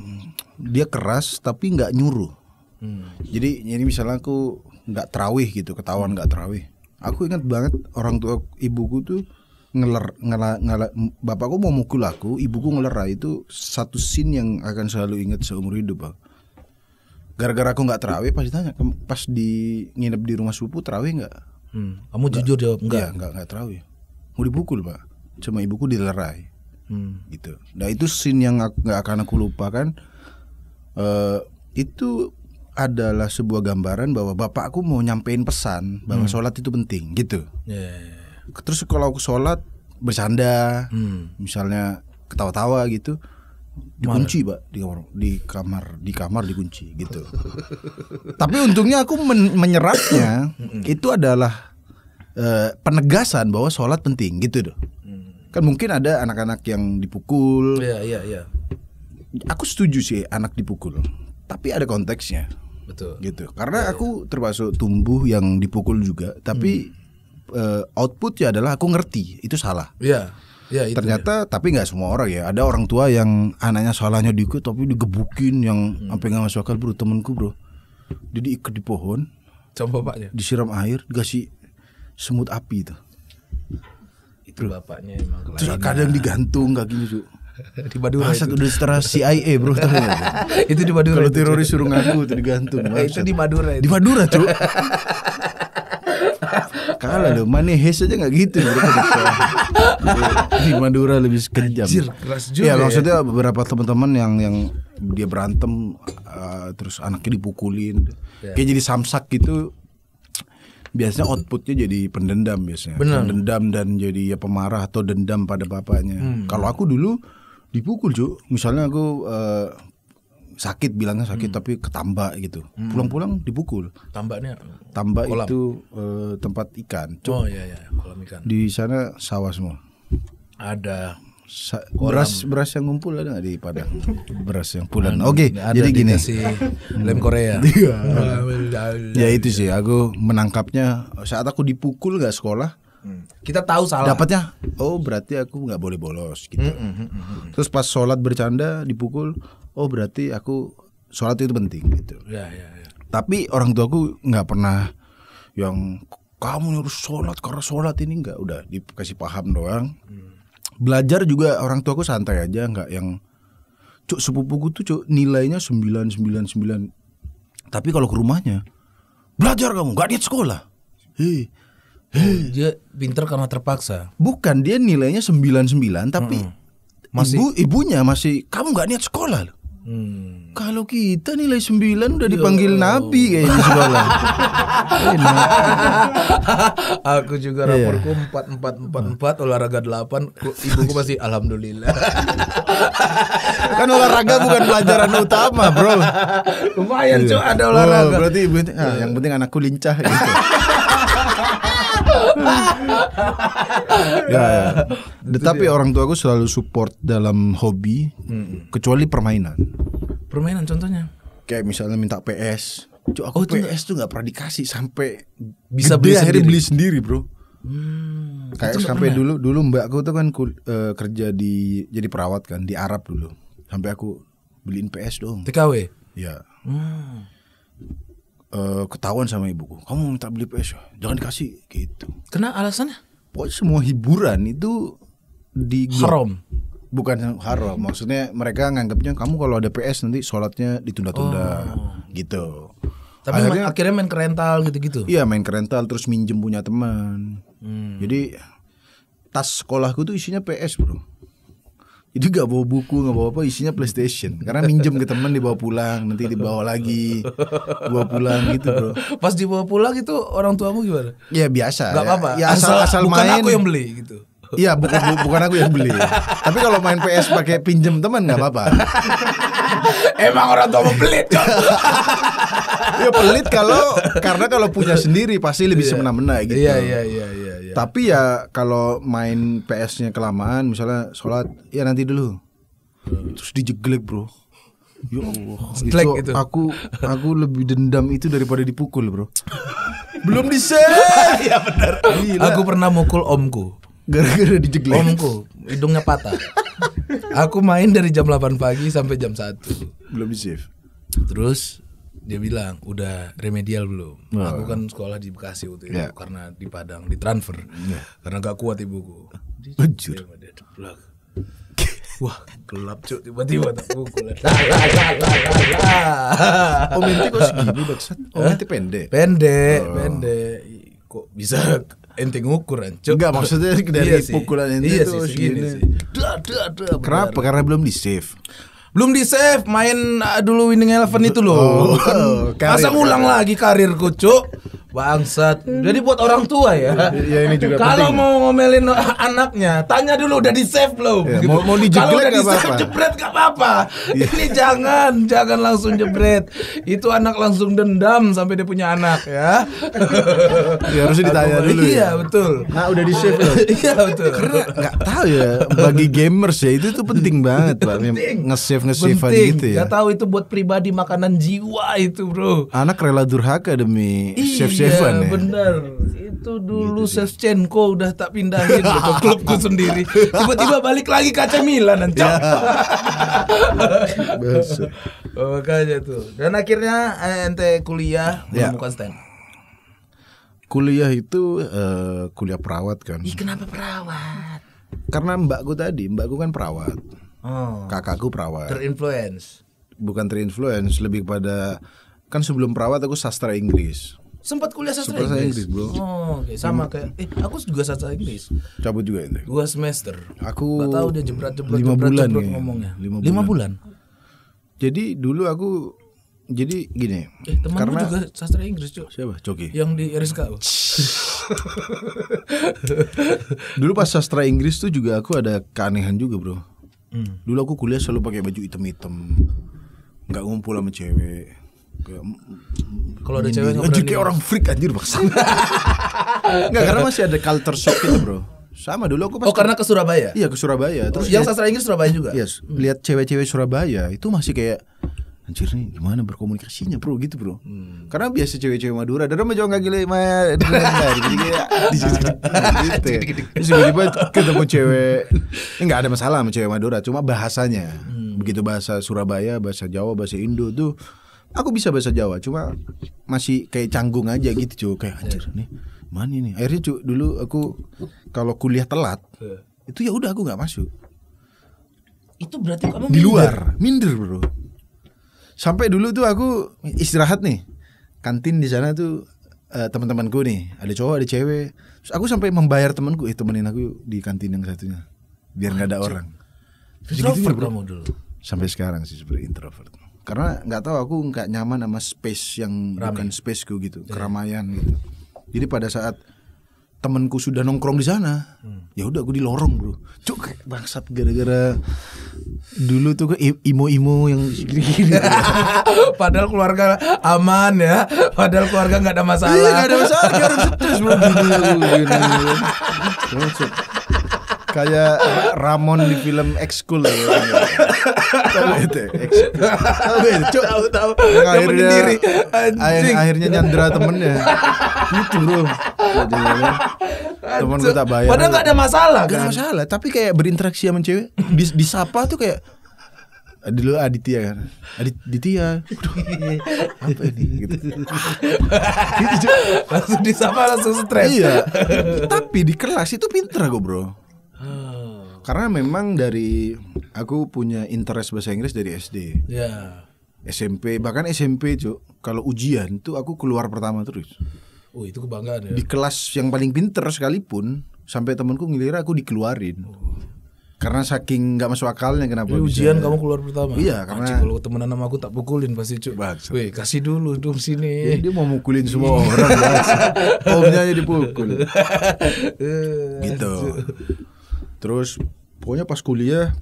dia keras tapi nggak nyuruh. Hmm. Jadi ini misalnya aku nggak terawih gitu, ketahuan nggak terawih. Aku ingat banget orang tua ibuku tuh ngeler ngela, ngela, bapakku mau mukul aku ibuku ngelera itu satu scene yang akan selalu ingat seumur hidup bang gara-gara aku nggak terawih pasti tanya pas di nginep di rumah sepupu terawih nggak hmm. kamu enggak, jujur jawab enggak iya, nggak nggak terawih mau dipukul pak cuma ibuku dilerai hmm. gitu nah itu scene yang nggak akan aku lupakan uh, itu adalah sebuah gambaran bahwa bapakku mau nyampein pesan bahwa hmm. sholat itu penting gitu yeah. Iya, iya terus kalau aku sholat bercanda hmm. misalnya ketawa-tawa gitu dikunci pak di kamar di kamar di kamar dikunci gitu tapi untungnya aku men menyerapnya itu adalah uh, penegasan bahwa sholat penting gitu doh mm. kan mungkin ada anak-anak yang dipukul ya ya ya aku setuju sih anak dipukul tapi ada konteksnya betul gitu karena ya, aku iya. termasuk tumbuh yang dipukul juga tapi hmm uh, outputnya adalah aku ngerti itu salah. Iya. Ya, itu Ternyata ya. tapi nggak semua orang ya. Ada orang tua yang anaknya salahnya diikut tapi digebukin yang hmm. sampai nggak masuk akal bro temanku bro. jadi ikut di pohon. Coba bapaknya. Disiram air, dikasih semut api itu. Itu bro. bapaknya emang. Terus kadang digantung kakinya tuh di Madura Masa itu. udah setara CIA bro tahu itu di Madura kalau teroris suruh ngaku tuh digantung itu di Madura itu. di Madura tuh Kalah loh, hes aja gak gitu Di Madura lebih kejam Anjir, keras juga ya, ya, maksudnya beberapa teman-teman yang yang dia berantem uh, terus anaknya dipukulin. Yeah. Kayak jadi samsak gitu biasanya outputnya jadi pendendam biasanya Bener. pendendam dan jadi ya pemarah atau dendam pada bapaknya hmm. kalau aku dulu dipukul cu misalnya aku uh, sakit bilangnya sakit hmm. tapi ketambak gitu. pulang hmm. Pulang-pulang dipukul. Tambaknya tambak kolam. itu e, tempat ikan. Cuma oh iya iya, kolam ikan. Di sana sawah semua. Ada Sa kolam. beras beras yang ngumpul ada nggak di Padang beras yang pulang oke okay, jadi gini si lem hmm. Korea iya. ya itu sih aku menangkapnya saat aku dipukul nggak sekolah hmm. kita tahu salah dapatnya oh berarti aku nggak boleh bolos gitu mm -hmm. terus pas sholat bercanda dipukul oh berarti aku sholat itu penting gitu ya, ya, ya. tapi orang tuaku nggak pernah yang kamu harus sholat karena sholat ini nggak udah dikasih paham doang hmm. belajar juga orang tuaku santai aja nggak yang cuk sepupuku tuh cuk nilainya sembilan sembilan sembilan tapi kalau ke rumahnya belajar kamu nggak niat sekolah hei Oh, dia pinter karena terpaksa. Bukan dia nilainya 99 tapi mm -hmm. masih ibu ibunya masih kamu nggak niat sekolah. Hmm. Kalau kita nilai 9 udah dipanggil Yo. Ya Nabi kayaknya sekolah. Aku juga iya. raporku empat empat empat empat olahraga delapan. Ibuku masih alhamdulillah. kan olahraga bukan pelajaran utama, bro. Lumayan cuy ada oh, olahraga. Oh, berarti ibu, nah, yang penting anakku lincah gitu ya, ya. Tetapi orang tua aku selalu support dalam hobi, hmm. kecuali permainan. Permainan contohnya? Kayak misalnya minta PS. Cuk, aku oh, PS tuh nggak pernah dikasih sampai bisa beli akhirnya sendiri. beli sendiri, bro. Hmm, kayak sampai dulu, dulu mbak aku tuh kan kul, uh, kerja di jadi perawat kan di Arab dulu. Sampai aku beliin PS dong. TKW? Ya. Hmm. Eh, ketahuan sama ibuku kamu minta beli PS jangan dikasih gitu kena alasannya pokoknya semua hiburan itu di haram bukan haram maksudnya mereka nganggapnya kamu kalau ada PS nanti sholatnya ditunda-tunda oh. gitu tapi akhirnya, akhirnya main kerental gitu-gitu iya main kerental terus minjem punya teman hmm. jadi tas sekolahku tuh isinya PS bro jadi gak bawa buku, gak bawa apa, isinya PlayStation. Karena minjem ke temen dibawa pulang, nanti dibawa lagi, bawa pulang gitu bro. Pas dibawa pulang itu orang tuamu gimana? Ya biasa. Gak apa-apa. Ya, asal, asal, bukan main. aku yang beli gitu. Iya, bukan bu, bukan aku yang beli. Tapi kalau main PS pakai pinjem teman nggak apa-apa. Emang orang tua pelit Iya pelit kalau karena kalau punya sendiri pasti lebih iya. semena-mena gitu. Iya iya iya. iya. Iya. Tapi ya kalau main PS-nya kelamaan, misalnya sholat, ya nanti dulu. Hmm. Terus dijeglek bro. Ya Allah, itu, itu. aku aku lebih dendam itu daripada dipukul bro. Belum di ya benar. Aku pernah mukul omku. Gara-gara dijeglek. Omku hidungnya patah. aku main dari jam 8 pagi sampai jam 1. Belum di save. Terus dia bilang udah remedial belum oh. aku kan sekolah di Bekasi waktu itu yeah. karena di Padang di transfer yeah. karena gak kuat ibuku Anjir. Wah, gelap cuk tiba-tiba tak pukul. Lah lah lah lah lah. Oh, kok segini maksud? Ominti oh, pendek. Pendek, oh. pendek. Kok bisa ente ngukur anjir Enggak maksudnya dari iya pukulan ente iya itu sih, segini. Sih. Dah, dah, dah, Kenapa? Karena belum di save belum di save main ah, dulu Winning Eleven itu loh. Oh, kan, masa ulang lagi karirku, Cuk? Bangsat. Jadi buat orang tua ya. Ya ini juga Kalau mau ngomelin anaknya, tanya dulu udah di save belum. Ya, gitu. Mau, mau Kalau udah di save apa jebret gak apa-apa. Ya. Ini jangan, jangan langsung jebret. Itu anak langsung dendam sampai dia punya anak ya. Iya, ya harusnya ditanya dulu. Iya, ya. betul. Nah, udah di save belum? iya, betul. Karena Gak tahu ya bagi gamers ya itu tuh penting banget, Pak. Nge-save nge save gitu ya. Gak tahu itu buat pribadi makanan jiwa itu, Bro. Anak rela durhaka demi iya. save Iya, ya, Benar. Itu dulu gitu, Sevchenko udah tak pindahin ke klubku sendiri. Tiba-tiba balik lagi ke AC Milan nanti. Ya. oh, makanya tuh. Dan akhirnya eh, ente kuliah ya. menemukan stand kuliah itu uh, kuliah perawat kan. Ih, kenapa perawat? Karena mbakku tadi, mbakku kan perawat. Oh. Kakakku perawat. Terinfluence. Bukan terinfluence, lebih kepada kan sebelum perawat aku sastra Inggris sempat kuliah sastra Inggris. Inggris, Bro. Oh, oke, okay. sama hmm. kayak eh aku juga sastra Inggris. Cabut juga ini. Dua semester. Aku Gak tahu udah jebret-jebret lima bulan ngomongnya. Lima bulan. Lima bulan. Jadi dulu aku jadi gini. Eh, temanmu karena, juga sastra Inggris, Cok. Siapa? Coki. Yang di RSK. dulu pas sastra Inggris tuh juga aku ada keanehan juga, Bro. Hmm. Dulu aku kuliah selalu pakai baju hitam-hitam. nggak ngumpul sama cewek Mm, mm, Kalau ada mm, cewek ngobrol kayak eh, orang freak anjir bahasa. Enggak karena masih ada culture shock itu bro. Sama dulu aku pas Oh, karena ke Surabaya. Iya, ke Surabaya. Oh, terus yang sastra Inggris Surabaya juga. yes, hmm. lihat cewek-cewek Surabaya itu masih kayak anjir nih gimana berkomunikasinya bro gitu bro hmm. karena biasa cewek-cewek Madura darah mah nggak gile mah gitu terus tiba-tiba ketemu cewek nggak ada masalah sama cewek Madura cuma bahasanya hmm. begitu bahasa Surabaya bahasa Jawa bahasa Indo tuh aku bisa bahasa Jawa cuma masih kayak canggung aja gitu cuy kayak anjir iya. nih mana ini? akhirnya cuy dulu aku kalau kuliah telat iya. itu ya udah aku nggak masuk itu berarti kamu di luar minder bro sampai dulu tuh aku istirahat nih kantin di sana tuh uh, teman-temanku nih ada cowok ada cewek Terus aku sampai membayar temanku eh temenin aku di kantin yang satunya biar nggak ada orang introvert bro. kamu dulu sampai sekarang sih sebenarnya introvert karena nggak tahu aku nggak nyaman sama space yang Rame. bukan spaceku gitu yeah. keramaian gitu jadi pada saat temanku sudah nongkrong di sana hmm. ya udah aku di lorong bro cuk bangsat gara-gara dulu tuh ke imo-imo yang gini-gini padahal keluarga aman ya padahal keluarga nggak ada masalah iya, nggak ada masalah kayak Ramon di film X-School ya. ya. Tahu itu. Tahu itu. Tahu tahu. Yang akhirnya diri. Anjing. akhirnya nyandra temennya. Itu bro. Ya kan. Temen gue tak bayar. Padahal gak ada masalah kan. Gak ada masalah, tapi kayak berinteraksi sama cewek dis disapa tuh kayak dulu Aditya kan Aditya apa ini gitu langsung disapa langsung stres iya tapi di kelas itu pinter gue bro karena memang dari aku punya interest bahasa Inggris dari SD. Yeah. SMP bahkan SMP cuk kalau ujian tuh aku keluar pertama terus. Oh itu kebanggaan ya. Di kelas yang paling pinter sekalipun sampai temanku ngira aku dikeluarin. Oh. Karena saking nggak masuk akalnya kenapa ujian bisa. ujian kamu keluar pertama. Iya ah, karena kalau temenan sama aku tak pukulin pasti cuk. Wih kasih dulu dong sini. Ya, dia mau mukulin semua orang. Omnya aja dipukul. Eh, gitu. Terus pokoknya pas kuliah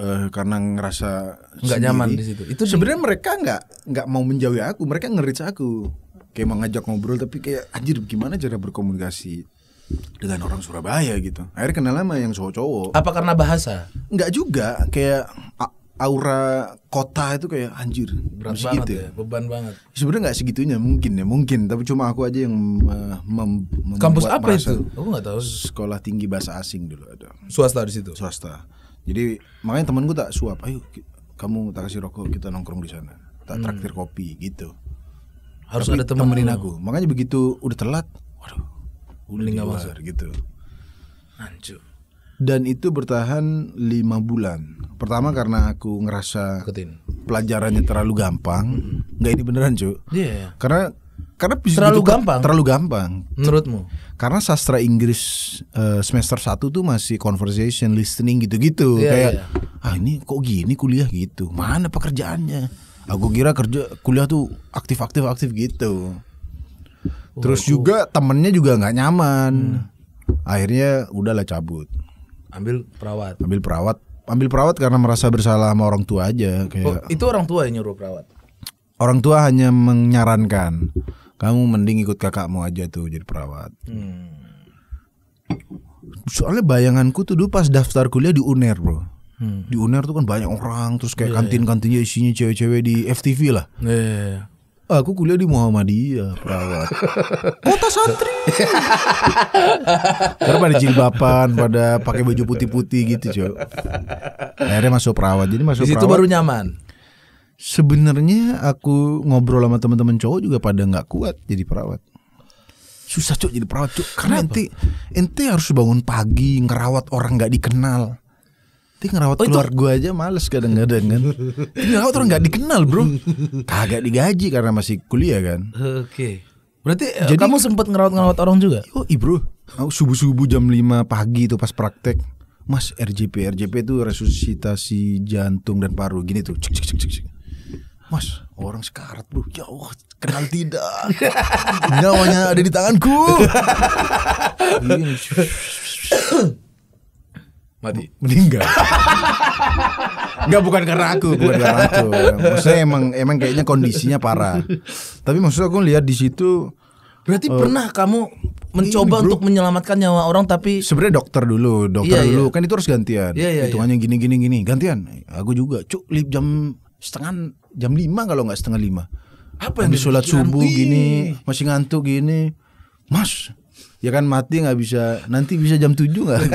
uh, karena ngerasa nggak nyaman di situ. Itu sebenarnya mereka nggak nggak mau menjauhi aku, mereka ngerit aku. Kayak mau ngajak ngobrol tapi kayak anjir gimana cara berkomunikasi dengan orang Surabaya gitu. Akhirnya kenal sama yang cowok-cowok. Apa karena bahasa? Nggak juga, kayak aura kota itu kayak anjir berat banget gitu ya. ya beban banget sebenarnya nggak segitunya mungkin ya mungkin tapi cuma aku aja yang uh, mem kampus apa itu aku nggak tahu sekolah tinggi bahasa asing dulu ada swasta di situ swasta jadi makanya temanku tak suap ayo kamu tak kasih rokok kita nongkrong di sana tak hmm. traktir kopi gitu harus tapi ada temen temenin aku makanya begitu udah telat waduh udah nggak gitu hancur dan itu bertahan lima bulan. Pertama karena aku ngerasa Ketin. pelajarannya terlalu gampang. Mm-hmm. Nggak ini beneran cuy. Iya, yeah. Karena karena terlalu gampang. Terlalu gampang. Menurutmu? Karena sastra Inggris uh, semester satu tuh masih conversation, listening gitu-gitu. Yeah, Kayak yeah. Iya. ah ini kok gini kuliah gitu. Mana pekerjaannya? Aku kira kerja kuliah tuh aktif-aktif aktif gitu. Terus oh, juga temennya juga nggak nyaman. Hmm. Akhirnya udahlah cabut ambil perawat ambil perawat ambil perawat karena merasa bersalah sama orang tua aja kayak oh, itu orang tua yang nyuruh perawat orang tua hanya menyarankan kamu mending ikut kakakmu aja tuh jadi perawat hmm. soalnya bayanganku tuh dulu pas daftar kuliah di UNER bro hmm. di UNER tuh kan banyak orang terus kayak yeah, iya. kantin kantinnya isinya cewek-cewek di FTV lah yeah, yeah, yeah. Aku kuliah di Muhammadiyah, perawat. Kota santri. Karena pada jilbaban, pada pakai baju putih-putih gitu, Cok. Akhirnya masuk perawat. Jadi masuk di situ perawat. baru nyaman. Sebenarnya aku ngobrol sama teman-teman cowok juga pada nggak kuat jadi perawat susah cuk jadi perawat cuk karena Kenapa? ente ente harus bangun pagi ngerawat orang nggak dikenal dia ngerawat oh, keluar gue aja males kadang-kadang kan. ngerawat orang gak dikenal bro. Kagak digaji karena masih kuliah kan. Oke. Okay. Berarti eh, Jadi, kamu sempet ngerawat-ngerawat orang juga? Oh bro. subuh-subuh jam 5 pagi itu pas praktek. Mas RJP, RJP itu resusitasi jantung dan paru gini tuh. Cik, cik, cik, cik. Mas, orang sekarat bro, ya jauh kenal tidak. Nyawanya ada di tanganku. Iya, mati meninggal nggak bukan karena aku bukan karena aku maksudnya emang emang kayaknya kondisinya parah tapi maksud aku lihat di situ berarti uh, pernah kamu mencoba untuk menyelamatkan nyawa orang tapi sebenarnya dokter dulu dokter iya, dulu iya. kan itu harus gantian iya, iya, hitungannya iya. gini gini gini gantian aku juga cuk lip jam setengah jam lima kalau nggak setengah lima apa yang sholat subuh gini masih ngantuk gini mas ya kan mati nggak bisa nanti bisa jam 7 nggak gitu.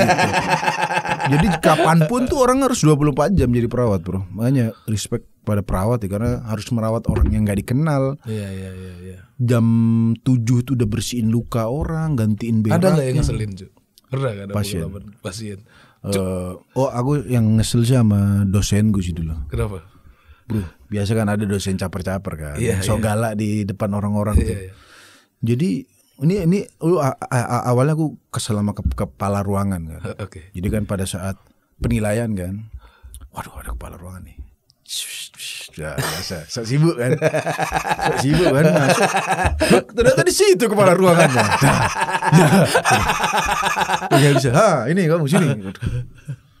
jadi kapanpun tuh orang harus 24 jam jadi perawat bro makanya respect pada perawat ya karena harus merawat orang yang nggak dikenal iya iya iya ya. jam tujuh tuh udah bersihin luka orang gantiin beraknya ada nggak yang ngeselin cu? pernah ada pasien pasien uh, oh aku yang ngesel sih sama dosen gue sih dulu kenapa bro biasa kan ada dosen caper-caper kan yeah, so yeah. galak iya. di depan orang-orang yeah, tuh. Yeah. jadi ini ini lu oh, awalnya aku kesel sama ke, kepala ruangan kan. Oke. Okay. Jadi kan pada saat penilaian kan, waduh ada kepala ruangan nih. Sudah ya, biasa. Sok sibuk kan. Sok sibuk kan. Mas. Ternyata di situ kepala ruangannya. Nah, ya. ya. bisa. Ha, ini kamu sini.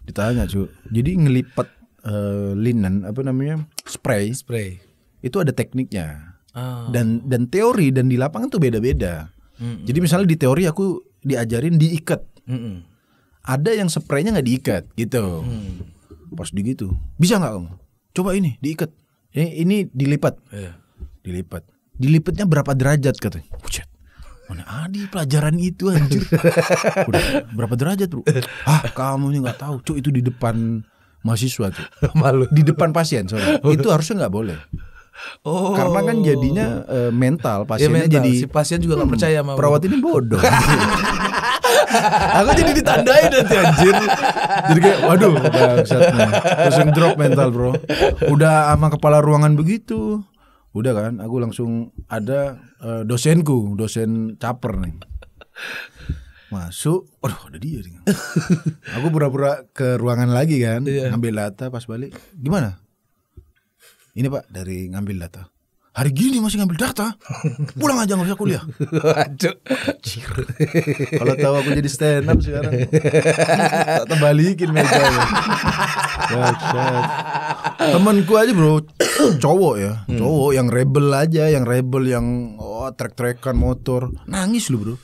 Ditanya, Cuk. Jadi ngelipat uh, eh, linen apa namanya? spray. Spray. Itu ada tekniknya. Oh. Dan dan teori dan di lapangan tuh beda-beda. Mm Jadi misalnya di teori aku diajarin diikat. Ada yang spraynya nggak diikat gitu. Mm. Pas gitu bisa nggak kamu? Coba ini diikat. Ini, ini dilipat. Yeah. Dilipat. Dilipatnya berapa derajat katanya? Pucet. Mana ada pelajaran itu anjir. Udah, berapa derajat, Bro? Ah, kamu ini nggak tahu. Cuk itu di depan mahasiswa tuh. Malu. Di depan pasien, soalnya. Itu harusnya nggak boleh. Oh. Karena kan oh. jadinya uh, mental ya, pasiennya ya, mental. jadi si pasien juga nggak hmm, percaya sama perawat ini bodoh. Aku jadi ditandai nanti anjir. Jadi kayak waduh bangsat Terus drop mental, Bro. Udah sama kepala ruangan begitu. Udah kan, aku langsung ada uh, dosenku, dosen caper nih. Masuk, aduh ada dia. aku pura-pura ke ruangan lagi kan, iya. ngambil data pas balik. Gimana? ini pak dari ngambil data hari gini masih ngambil data pulang aja nggak usah kuliah aduh kalau tahu aku jadi stand up sekarang tak terbalikin meja ya. temanku aja bro cowok ya hmm. cowok yang rebel aja yang rebel yang oh track trekan motor nangis lu bro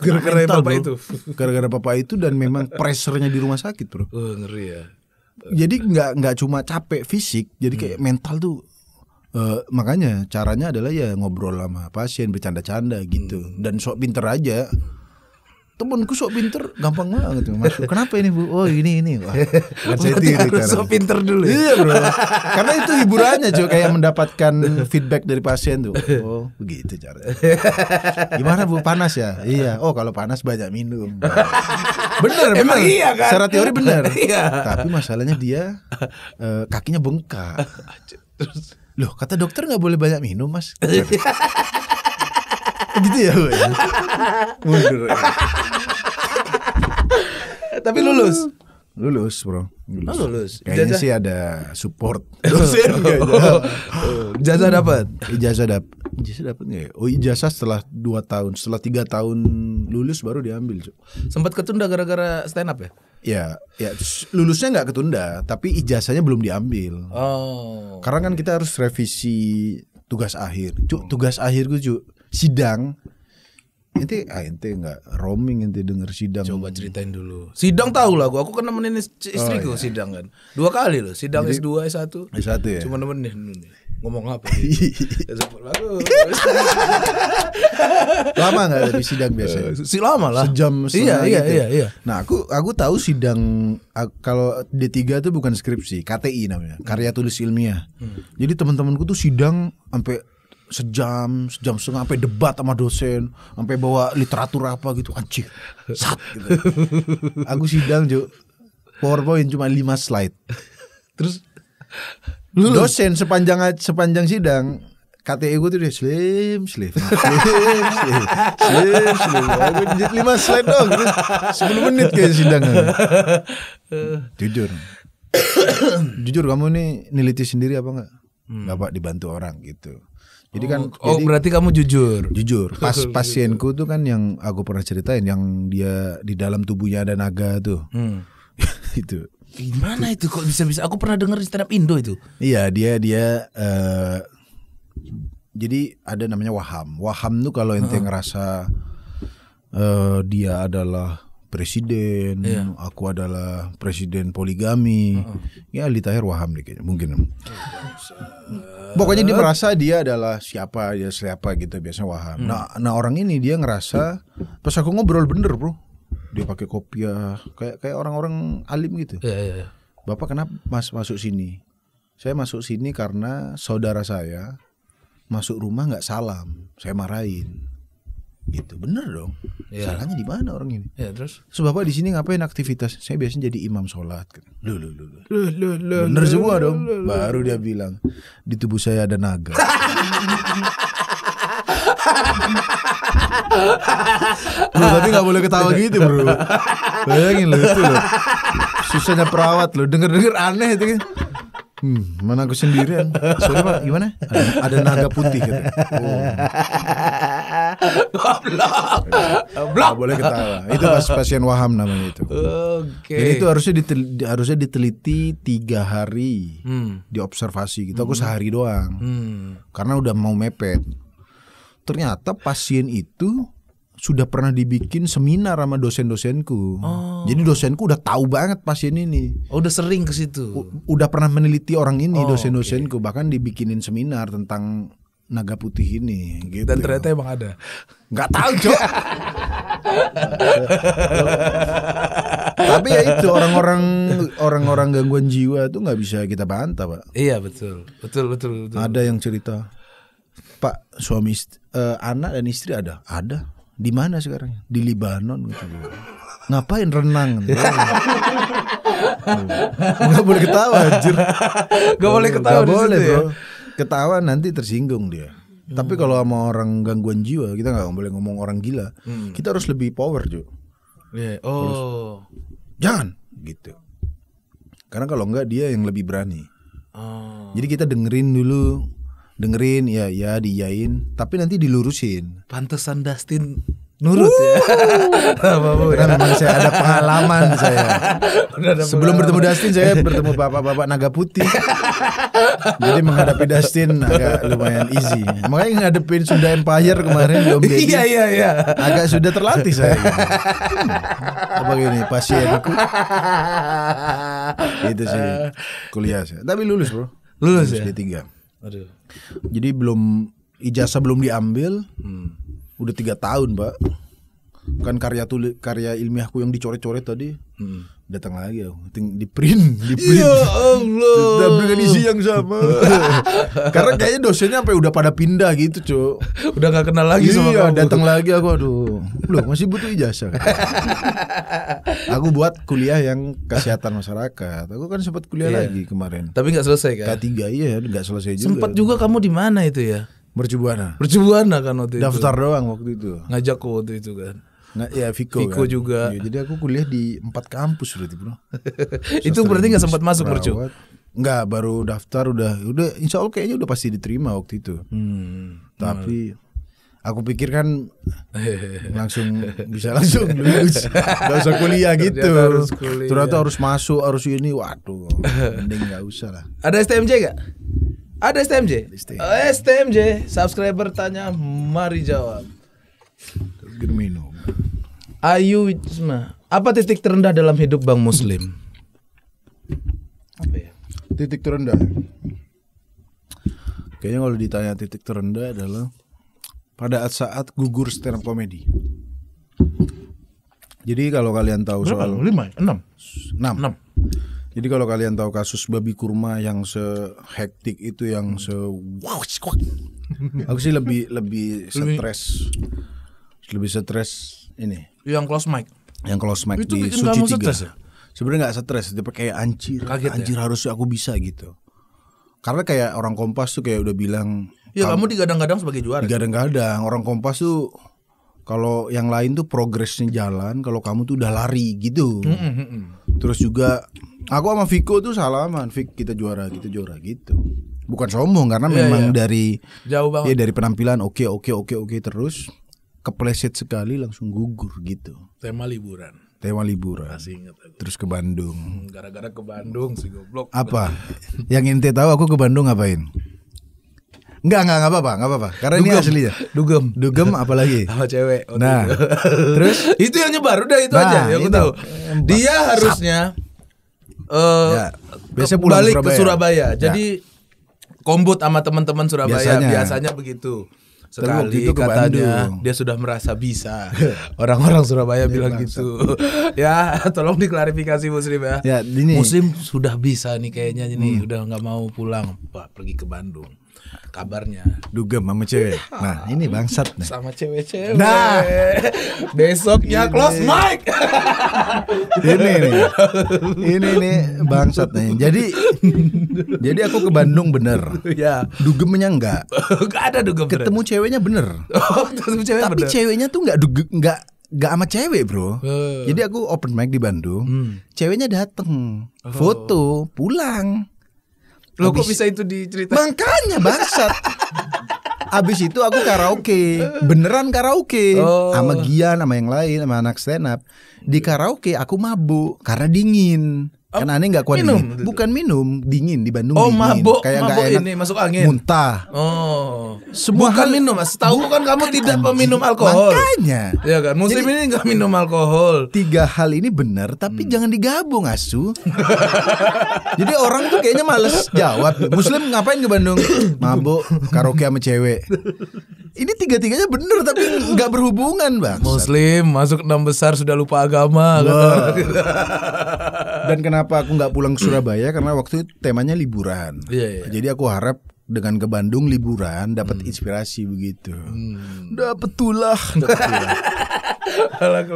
gara-gara bapak itu gara-gara papa itu dan memang pressernya di rumah sakit bro oh, ngeri ya jadi nggak nggak cuma capek fisik jadi hmm. kayak hmm. mental tuh Uh, makanya caranya adalah ya ngobrol sama pasien bercanda-canda gitu hmm. dan sok pinter aja temanku sok pinter gampang banget masuk kenapa ini bu oh ini ini wah Berarti harus sok pinter dulu ya? iya bro karena itu hiburannya juga kayak mendapatkan feedback dari pasien tuh oh begitu cara gimana bu panas ya iya oh kalau panas banyak minum bener bener iya kan? secara teori bener iya. tapi masalahnya dia uh, kakinya bengkak loh kata dokter nggak boleh banyak minum mas iya gitu ya gue ya? mundur ya. tapi lulus lulus bro oh, lulus, lulus. kayaknya sih ada support dosen oh, oh. ijazah dapat ijazah dapat ijazah dapat nggak ya? oh ijazah setelah dua tahun setelah tiga tahun lulus baru diambil cok sempat ketunda gara-gara stand up ya Ya, ya lulusnya nggak ketunda, tapi ijazahnya belum diambil. Oh. Karena kan kita harus revisi tugas akhir. Cuk, tugas akhir gue cuy sidang ente ah ente nggak roaming ente denger sidang coba ceritain dulu sidang tahu lah gua aku kan nemenin oh, istriku oh, iya. sidang kan dua kali loh sidang S2 S1 S1 ya cuma nemenin ngomong apa gitu. lama nggak dari sidang biasa eh, si lama lah sejam iya iya, gitu. Ya? iya iya nah aku aku tahu sidang kalau D3 itu bukan skripsi KTI namanya karya tulis ilmiah hmm. jadi teman-temanku tuh sidang sampai sejam, sejam setengah sampai debat sama dosen, sampai bawa literatur apa gitu anjir. Sat gitu. Aku sidang, jo PowerPoint cuma lima slide. Terus Lulus. dosen sepanjang sepanjang sidang KTE gue tuh dia slim slim slim slim slim slim lima slide dong gitu. sepuluh menit kayak sidang jujur jujur kamu nih neliti sendiri apa enggak hmm. nggak pak dibantu orang gitu jadi kan Oh, jadi, berarti kamu jujur. Jujur. Pas pasienku tuh kan yang aku pernah ceritain yang dia di dalam tubuhnya ada naga tuh. Hmm. itu. Gimana itu kok bisa-bisa? Aku pernah denger di stand up Indo itu. Iya, dia dia uh, jadi ada namanya waham. Waham tuh kalau ente uh ngerasa uh, dia adalah presiden, iya. aku adalah presiden poligami. Uh -uh. Ya Ali Tahir Waham nih kayaknya mungkin. Pokoknya dia eh. merasa dia adalah siapa ya siapa gitu biasanya Waham. Hmm. Nah, nah orang ini dia ngerasa pas aku ngobrol bener bro, dia pakai kopiah kayak kayak orang-orang alim gitu. Iya, iya, iya. Bapak kenapa mas masuk sini? Saya masuk sini karena saudara saya masuk rumah nggak salam, saya marahin gitu bener dong yeah. salahnya di mana orang ini yeah, terus so, bapak di sini ngapain aktivitas saya biasanya jadi imam sholat kan. lu lu lu lu lu lu bener lulu, semua dong lulu, lulu. baru dia bilang di tubuh saya ada naga bro, tapi gak boleh ketawa gitu bro Bayangin lo itu lo Susahnya perawat lo Denger-denger aneh itu kan Hmm, mana aku sendirian soalnya pak, gimana? Ada, ada naga putih gitu. Goblok. Goblok. boleh ketawa. Itu pas pasien waham namanya itu. Oke. Okay. Jadi itu harusnya diteliti, harusnya diteliti tiga hari hmm. diobservasi gitu. Hmm. Aku sehari doang. Hmm. Karena udah mau mepet. Ternyata pasien itu sudah pernah dibikin seminar sama dosen-dosenku. Oh. Jadi dosenku udah tahu banget pasien ini. Oh, udah sering ke situ. Udah pernah meneliti orang ini oh, dosen-dosenku, okay. bahkan dibikinin seminar tentang naga putih ini gitu. Dan ya. ternyata emang ada. Gak tahu, Cok. Tapi ya itu orang-orang orang-orang gangguan jiwa itu nggak bisa kita bantah, Pak. Iya, betul. Betul, betul, betul. Ada yang cerita Pak, suami uh, anak dan istri ada? Ada. Di mana sekarang? Di Libanon gitu. Ngapain renang? Nggak boleh ketawa, anjir. Gak boleh ketawa Gak boleh, ya? Bro. Ya? ketawa nanti tersinggung dia. Hmm. Tapi kalau sama orang gangguan jiwa kita nggak boleh ngomong orang gila. Hmm. Kita harus lebih power, juga. Iya, yeah. Oh. harus, Jangan gitu. Karena kalau nggak dia yang lebih berani. Oh. Jadi kita dengerin dulu dengerin ya ya diyain tapi nanti dilurusin. Pantesan Dustin Nurut ya? Wuh. ya. Karena memang saya ada pengalaman saya. Sebelum bertemu Dustin saya bertemu bapak-bapak naga putih. Jadi menghadapi Dustin agak lumayan easy. Makanya ngadepin Sunda Empire kemarin Om Iya iya iya. Agak sudah terlatih saya. Hmm. Apa gini pasienku. Itu sih kuliah saya. Tapi lulus bro. Lulus, lulus ya. D3. Aduh. Jadi belum ijazah belum diambil. Hmm udah tiga tahun pak kan karya tulis karya ilmiahku yang dicoret-coret tadi hmm. datang lagi aku di print di ya print ya Allah dengan isi yang sama karena kayaknya dosennya sampai udah pada pindah gitu cok udah gak kenal lagi iya, sama kamu datang lagi aku aduh loh masih butuh ijazah aku buat kuliah yang kesehatan masyarakat aku kan sempat kuliah yeah. lagi kemarin tapi nggak selesai kan K3 iya nggak selesai juga sempat juga kamu di mana itu ya Mercubuana. Mercubuana kan waktu itu. Daftar doang waktu itu. Ngajak kok waktu itu kan. Nggak, ya Viko, Viko kan? juga. Ya, jadi aku kuliah di empat kampus berarti bro. itu berarti nggak sempat masuk Mercu. Nggak, baru daftar udah udah insya Allah kayaknya udah pasti diterima waktu itu. Hmm, Tapi aku pikir kan langsung bisa langsung lulus gak usah kuliah gitu ternyata harus, ternyata harus masuk harus ini waduh mending gak usah lah ada STMJ gak? Ada STMJ? STMJ. Oh, STMJ. Subscriber tanya, mari jawab. Germino. Ayu Wisma, apa titik terendah dalam hidup Bang Muslim? Apa ya? Titik terendah. Kayaknya kalau ditanya titik terendah adalah pada saat gugur stand up comedy. Jadi kalau kalian tahu Berapa soal 5, 6. 6. 6. Jadi kalau kalian tahu kasus babi kurma yang sehektik itu yang se wow Aku sih lebih lebih stres. Lebih stres ini. Yang close mic. Yang close mic itu di Suci tiga. Ya? Sebenarnya gak stres, tapi kayak anjir, Kaget ya? anjir ya? harus aku bisa gitu. Karena kayak orang Kompas tuh kayak udah bilang. Ya kamu digadang-gadang sebagai juara. Digadang-gadang, orang Kompas tuh kalau yang lain tuh progresnya jalan, kalau kamu tuh udah lari gitu. Mm -hmm. Terus juga aku sama Viko tuh salaman, Vik kita juara, kita juara gitu. Bukan sombong karena yeah, memang yeah. dari jauh banget. Ya dari penampilan oke okay, oke okay, oke okay, oke okay, terus kepleset sekali langsung gugur gitu. Tema liburan tema liburan. Masih ingat aku. Terus ke Bandung. Hmm, gara-gara ke Bandung sih goblok. Apa? Yang inti tahu aku ke Bandung ngapain? Enggak, enggak, enggak apa-apa, enggak apa-apa. Karena dugem. ini aslinya. Dugem. Dugem apalagi? Sama cewek. Oh, nah, terus itu yang nyebar udah itu nah, aja ya aku tahu. Dia harusnya eh ya, pulang balik ke Surabaya. Ya. Jadi kombut sama teman-teman Surabaya biasanya, biasanya begitu. Sekali itu katanya Bandung. dia sudah merasa bisa. Orang-orang Surabaya bilang gitu. ya, tolong diklarifikasi Muslim ya. ya Muslim sudah bisa nih kayaknya ini hmm. udah nggak mau pulang, Pak, pergi ke Bandung kabarnya dugem sama cewek iya. nah ini bangsat nih sama cewek-cewek nah besoknya close mic ini nih ini nih bangsat nih jadi jadi aku ke Bandung bener ya dugemnya enggak enggak ada dugem ketemu bener. ceweknya bener oh, ketemu cewek tapi bener. ceweknya tuh enggak dugem enggak Gak sama cewek bro uh. Jadi aku open mic di Bandung hmm. Ceweknya dateng oh. Foto Pulang Lo kok bisa itu diceritain? Makanya bangsat. Abis itu aku karaoke, beneran karaoke, oh. sama Gian, sama yang lain, sama anak stand up. Di karaoke aku mabuk karena dingin. Karena aneh nggak kuat minum, dingin. Bukan minum, dingin di Bandung oh, dingin. mabok, kayak mabok enak. ini masuk angin. Muntah. Oh. Semua Bukan hal, minum, Mas. Tahu kan kamu kan tidak peminum alkohol. Makanya. Iya kan, musim Jadi, ini nggak minum alkohol. Tiga hal ini benar, tapi hmm. jangan digabung, Asu. Jadi orang tuh kayaknya males jawab. Muslim ngapain ke Bandung? Mabuk karaoke sama cewek. Ini tiga-tiganya bener tapi nggak berhubungan bang. Muslim masuk enam besar sudah lupa agama. Wow. Dan kenapa kenapa aku nggak pulang ke Surabaya karena waktu itu temanya liburan. Yeah, yeah. Iya. Jadi aku harap dengan ke Bandung liburan dapat hmm. inspirasi begitu. Hmm. Dapat tulah.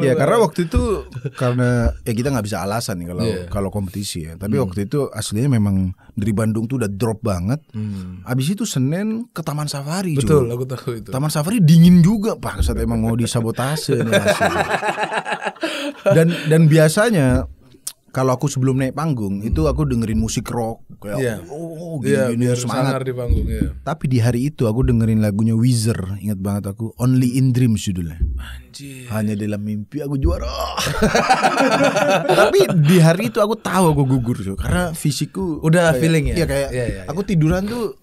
ya karena waktu itu karena ya kita nggak bisa alasan nih kalau yeah. kalau kompetisi ya. Tapi hmm. waktu itu aslinya memang dari Bandung tuh udah drop banget. Hmm. Abis itu Senin ke Taman Safari. Betul, juga. aku tahu itu. Taman Safari dingin juga pak. Saat emang mau disabotase. Dan dan biasanya kalau aku sebelum naik panggung hmm. itu aku dengerin musik rock kayak yeah. oh, oh gini, yeah, gini semangat di panggung yeah. tapi di hari itu aku dengerin lagunya Weezer ingat banget aku Only in Dreams judulnya Anjir. hanya dalam mimpi aku juara tapi di hari itu aku tahu aku gugur so. karena fisikku udah kayak, feeling ya iya kayak yeah, yeah, aku iya. tiduran tuh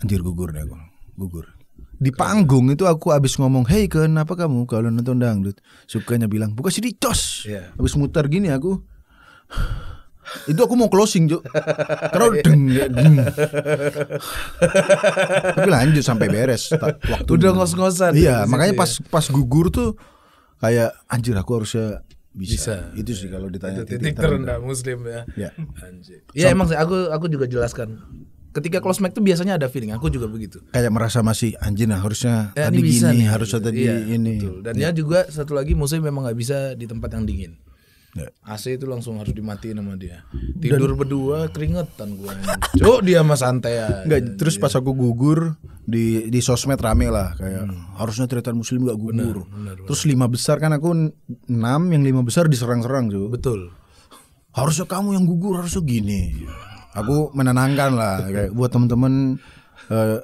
anjir gugur deh aku gugur di panggung itu aku habis ngomong hey kenapa kamu kalau nonton dangdut sukanya bilang buka sini cos yeah. habis muter gini aku itu aku mau closing, Cuk. Karena deng, ya, deng. Tapi lanjut sampai beres waktu. Udah ngos-ngosan. Iya, iya makanya iya. pas pas gugur tuh kayak anjir aku harusnya bisa. bisa. Itu sih kalau ditanya itu titik, titik terendah, muslim ya. Ya. Anjir. Ya emang sih aku aku juga jelaskan. Ketika close mic tuh biasanya ada feeling, aku juga begitu. Kayak merasa masih anjir nah harusnya ya, tadi gini, nih, harusnya gitu. tadi ya, ini. Betul. Dan ya. ya juga satu lagi muslim memang nggak bisa di tempat yang dingin. Iya. AC itu langsung harus dimatiin sama dia. Tidur Dan, berdua keringetan gua. Cuk dia sama santai aja. Enggak, terus dia. pas aku gugur di di sosmed rame lah kayak hmm. harusnya cerita muslim gak gugur. Benar, benar, benar. Terus lima besar kan aku enam yang lima besar diserang-serang tuh. Betul. Harusnya kamu yang gugur harusnya gini. Aku menenangkan lah kayak buat temen-temen eh,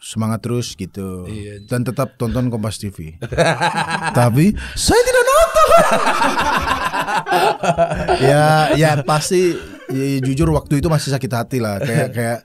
semangat terus gitu iya. dan tetap tonton Kompas TV. Tapi saya tidak nonton. ya ya pasti ya, ya, jujur waktu itu masih sakit hati lah kayak kayak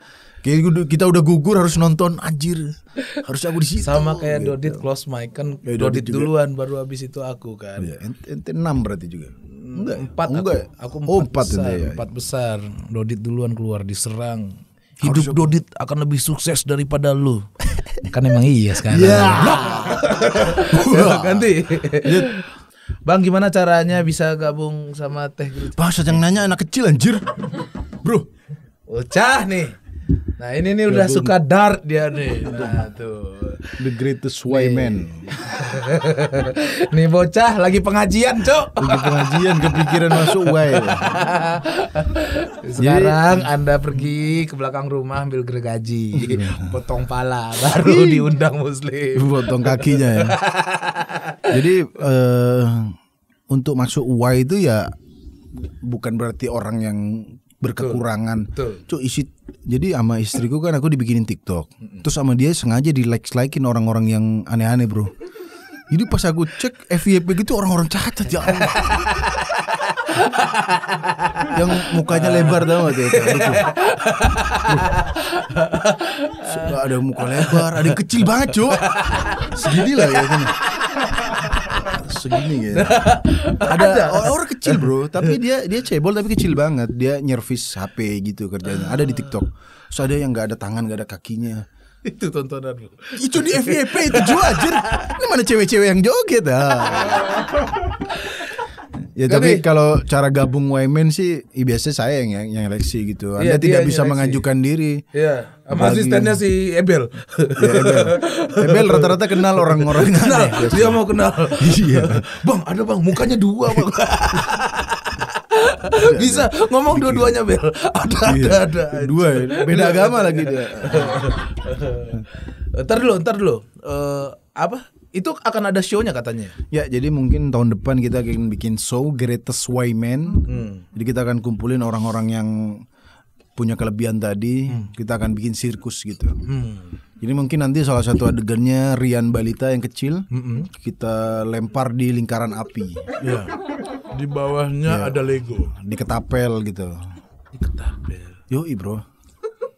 Kayak kita udah gugur harus nonton anjir. Harus aku di situ. Sama kayak gitu. Dodit close mic kan ya, Dodit, Dodit duluan baru habis itu aku kan. Ya, ente, enam berarti juga. Enggak. Empat ya? enggak. Aku, aku empat, oh, ya? oh empat besar, ya, ya. Empat besar. Dodit duluan keluar diserang hidup Harus Dodit akan lebih sukses daripada lu. kan emang iya sekarang. Iya. Yeah. Ganti. Bang gimana caranya bisa gabung sama Teh Bang yang nanya anak kecil anjir. Bro. Ucah nih. Nah ini nih udah suka dart dia nih. Nah tuh. The greatest way man nih bocah lagi pengajian cok. Lagi pengajian kepikiran masuk way. Sekarang Jadi, anda pergi ke belakang rumah ambil gergaji, potong pala, baru diundang muslim. Potong kakinya ya. Jadi uh, untuk masuk way itu ya bukan berarti orang yang berkekurangan. cok isi jadi sama istriku kan aku dibikinin TikTok. Terus sama dia sengaja di like-likein orang-orang yang aneh-aneh, Bro. Jadi pas aku cek FYP gitu orang-orang cacat ya yang mukanya lebar tau gak kayak gitu. ada muka lebar, ada yang kecil banget, cuy. Segini lah ya kan segini ya. ada, ada. Orang, orang kecil bro, tapi dia dia cebol tapi kecil banget. Dia nyervis HP gitu kerjanya. Ada di ah. TikTok. so ada yang nggak ada tangan, nggak ada kakinya. Itu tontonan lu. Itu di FYP itu jual Ini mana cewek-cewek yang joget ah. Ya tapi kalau cara gabung Wayman sih ya biasanya saya yang yang yang nyeleksi gitu. Anda ya, tidak bisa mengajukan diri. Iya. apa asistennya si Ebel. Ya, Ebel. rata-rata kenal orang-orang kenal. Aneh, dia mau kenal. iya. bang, ada Bang, mukanya dua, Bang. bisa ngomong dua-duanya Bel. Ada iya. ada ada. Dua. Ya. Beda agama lagi dia. ntar dulu, ntar dulu. Uh, apa? Itu akan ada show-nya katanya. Ya, jadi mungkin tahun depan kita akan bikin show Greatest Wayman. Hmm. Jadi kita akan kumpulin orang-orang yang punya kelebihan tadi, hmm. kita akan bikin sirkus gitu. Hmm. Jadi mungkin nanti salah satu adegannya Rian Balita yang kecil hmm. kita lempar di lingkaran api. Ya. Di bawahnya ya. ada Lego. Di ketapel gitu. Di ketapel. Yo, bro.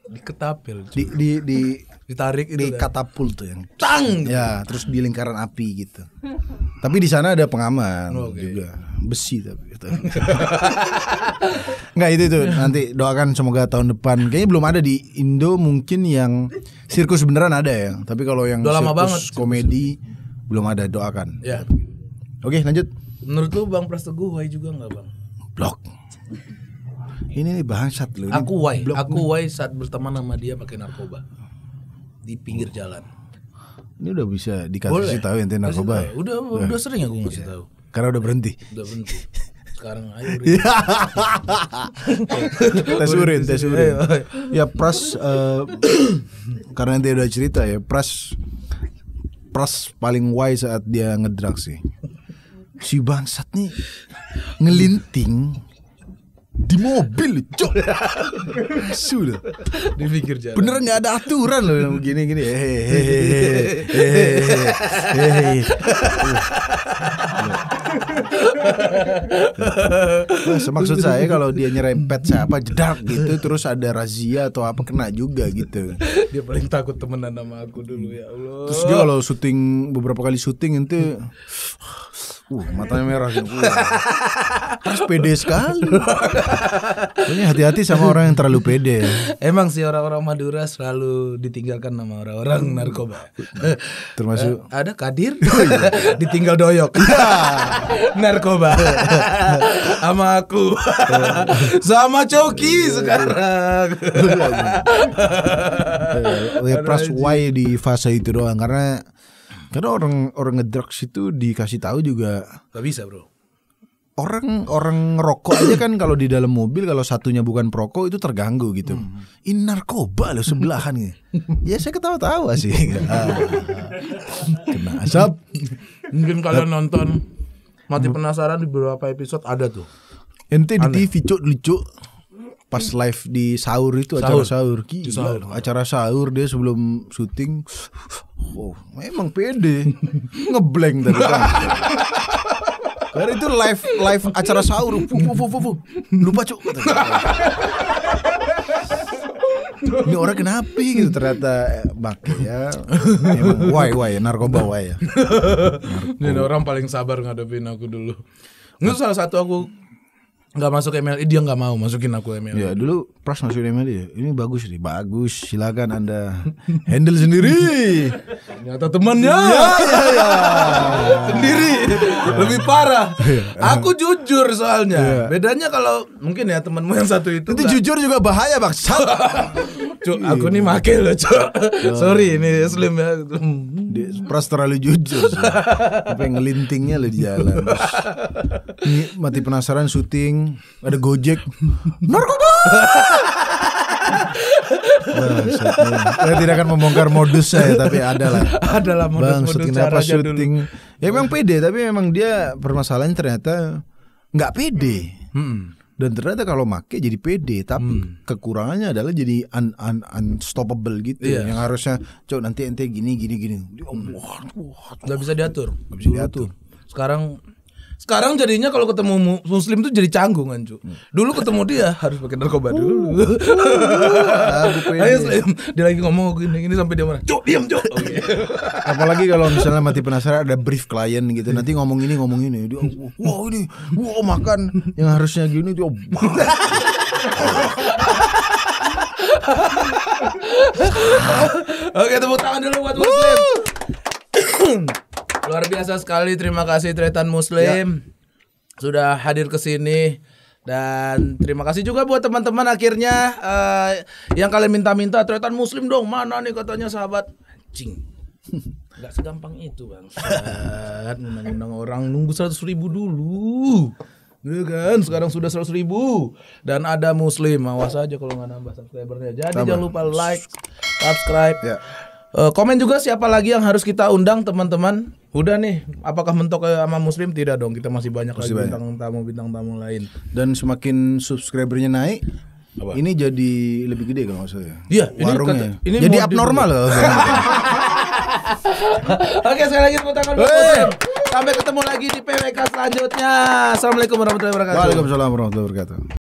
Di ketapel. Di di di ditarik itu di kan? katapul tuh yang tang ya terus di lingkaran api gitu tapi di sana ada pengaman oh, okay. juga besi tapi gitu. nggak itu itu nanti doakan semoga tahun depan kayaknya belum ada di Indo mungkin yang sirkus beneran ada ya tapi kalau yang Duh, lama sirkus banget. komedi sirkus. belum ada doakan ya. oke lanjut menurut lu bang Teguh Wai juga nggak bang blok ini nih bahasat lu aku why aku why saat berteman sama dia pakai narkoba di pinggir jalan. Ini udah bisa dikasih tahu ente narkoba. Ya? Udah, ya. udah sering aku ngasih iya. tahu. Karena udah berhenti. Udah berhenti. Sekarang ayo iya. tes urin, tes urin. Ya Pras uh, karena ente udah cerita ya, Pras Pras paling wise saat dia ngedrak sih. Si bangsat nih ngelinting di mobil cok sudah dipikir jalan Beneran nggak ada aturan loh yang gini gini hehehe nah, maksud saya kalau dia nyerempet siapa jedak gitu terus ada razia atau apa kena juga gitu dia paling takut temenan sama aku dulu ya Allah terus dia kalau syuting beberapa kali syuting itu Uh, matanya merah gitu. Terus pede sekali. Ini hati-hati sama orang yang terlalu pede. Ya. Emang sih orang-orang Madura selalu ditinggalkan sama orang-orang hmm. narkoba. Nah, termasuk uh, ada Kadir oh, iya. ditinggal doyok. Iya. narkoba. sama aku. sama Coki sekarang. Iya, eh, ya, plus why di fase itu doang karena karena orang orang ngedrugs itu dikasih tahu juga Gak bisa bro Orang orang rokok aja kan kalau di dalam mobil kalau satunya bukan perokok itu terganggu gitu. Hmm. Ini narkoba loh sebelahan nih. ya saya ketawa-tawa sih. Ah. Kena asap. Mungkin kalian eh. nonton mati penasaran di beberapa episode ada tuh. Ente di TV cuk lucu pas hmm. live di sahur itu sahur. acara sahur, Gila, sahur. acara sahur dia sebelum syuting wow memang pede ngeblank dari kan karena itu live live acara sahur fuh, fuh, fuh, fuh. lupa cuk ini orang kenapa gitu ternyata eh, bak ya emang why why narkoba why ya ini orang paling sabar ngadepin aku dulu itu salah satu aku nggak masuk MLI dia nggak mau masukin aku MLI. Ya dulu Pras masukin MLI ya. Ini bagus nih, bagus. Silakan Anda handle sendiri. Ternyata temannya. Ya, ya, ya. sendiri. Ya. Lebih parah. Ya. Aku jujur soalnya. Ya. Bedanya kalau mungkin ya temanmu yang satu itu. Itu gak... jujur juga bahaya, Bang. Cuk, aku nih make loh, Cuk. Iya. Sorry ini Slim ya. Hmm di, pras terlalu jujur apa yang ngelintingnya lo di jalan. Ini mati penasaran syuting, ada Gojek. Narkoba! saya tidak akan membongkar modus saya tapi adalah adalah modus, Bang, modus apa syuting dulu. ya memang pede tapi memang dia permasalahannya ternyata nggak pede hmm dan ternyata kalau make jadi pede tapi hmm. kekurangannya adalah jadi un, un, unstoppable gitu yeah. Iya. yang harusnya cok nanti ente gini gini gini hmm. nggak bisa diatur nggak bisa diatur sekarang sekarang jadinya kalau ketemu muslim tuh jadi canggung kan, cu. Hmm. Dulu ketemu dia harus pakai narkoba dulu. Uh, uh, Ayo Slim, dia lagi ngomong gini ini sampai dia marah. cok diam, cok Okay. Apalagi kalau misalnya mati penasaran ada brief klien gitu, nanti ngomong ini ngomong ini, dia wow ini, wow makan yang harusnya gini dia Oke, tepuk tangan dulu buat Muslim. Luar biasa sekali. Terima kasih Tretan Muslim ya. sudah hadir ke sini. Dan terima kasih juga buat teman-teman akhirnya uh, yang kalian minta-minta Tretan Muslim dong. Mana nih katanya sahabat? Cing. Gak segampang itu bang. Menang-menang orang nunggu seratus ribu dulu. Gitu kan sekarang sudah seratus ribu dan ada muslim awas aja kalau nggak nambah subscribernya jadi Tambah. jangan lupa like subscribe ya. Uh, komen juga siapa lagi yang harus kita undang teman-teman? Udah nih, apakah mentok eh, sama Muslim? Tidak dong, kita masih banyak masih lagi banyak. bintang tamu bintang tamu lain. Dan semakin subscribernya naik, apa? ini jadi lebih gede kalau maksudnya. Iya, warungnya. Ini, kata, ini jadi abnormal loh. Oke, sekali lagi tepuk tangan Muslim. Sampai ketemu lagi di PWK selanjutnya. Assalamualaikum warahmatullahi wabarakatuh. Waalaikumsalam warahmatullahi wabarakatuh.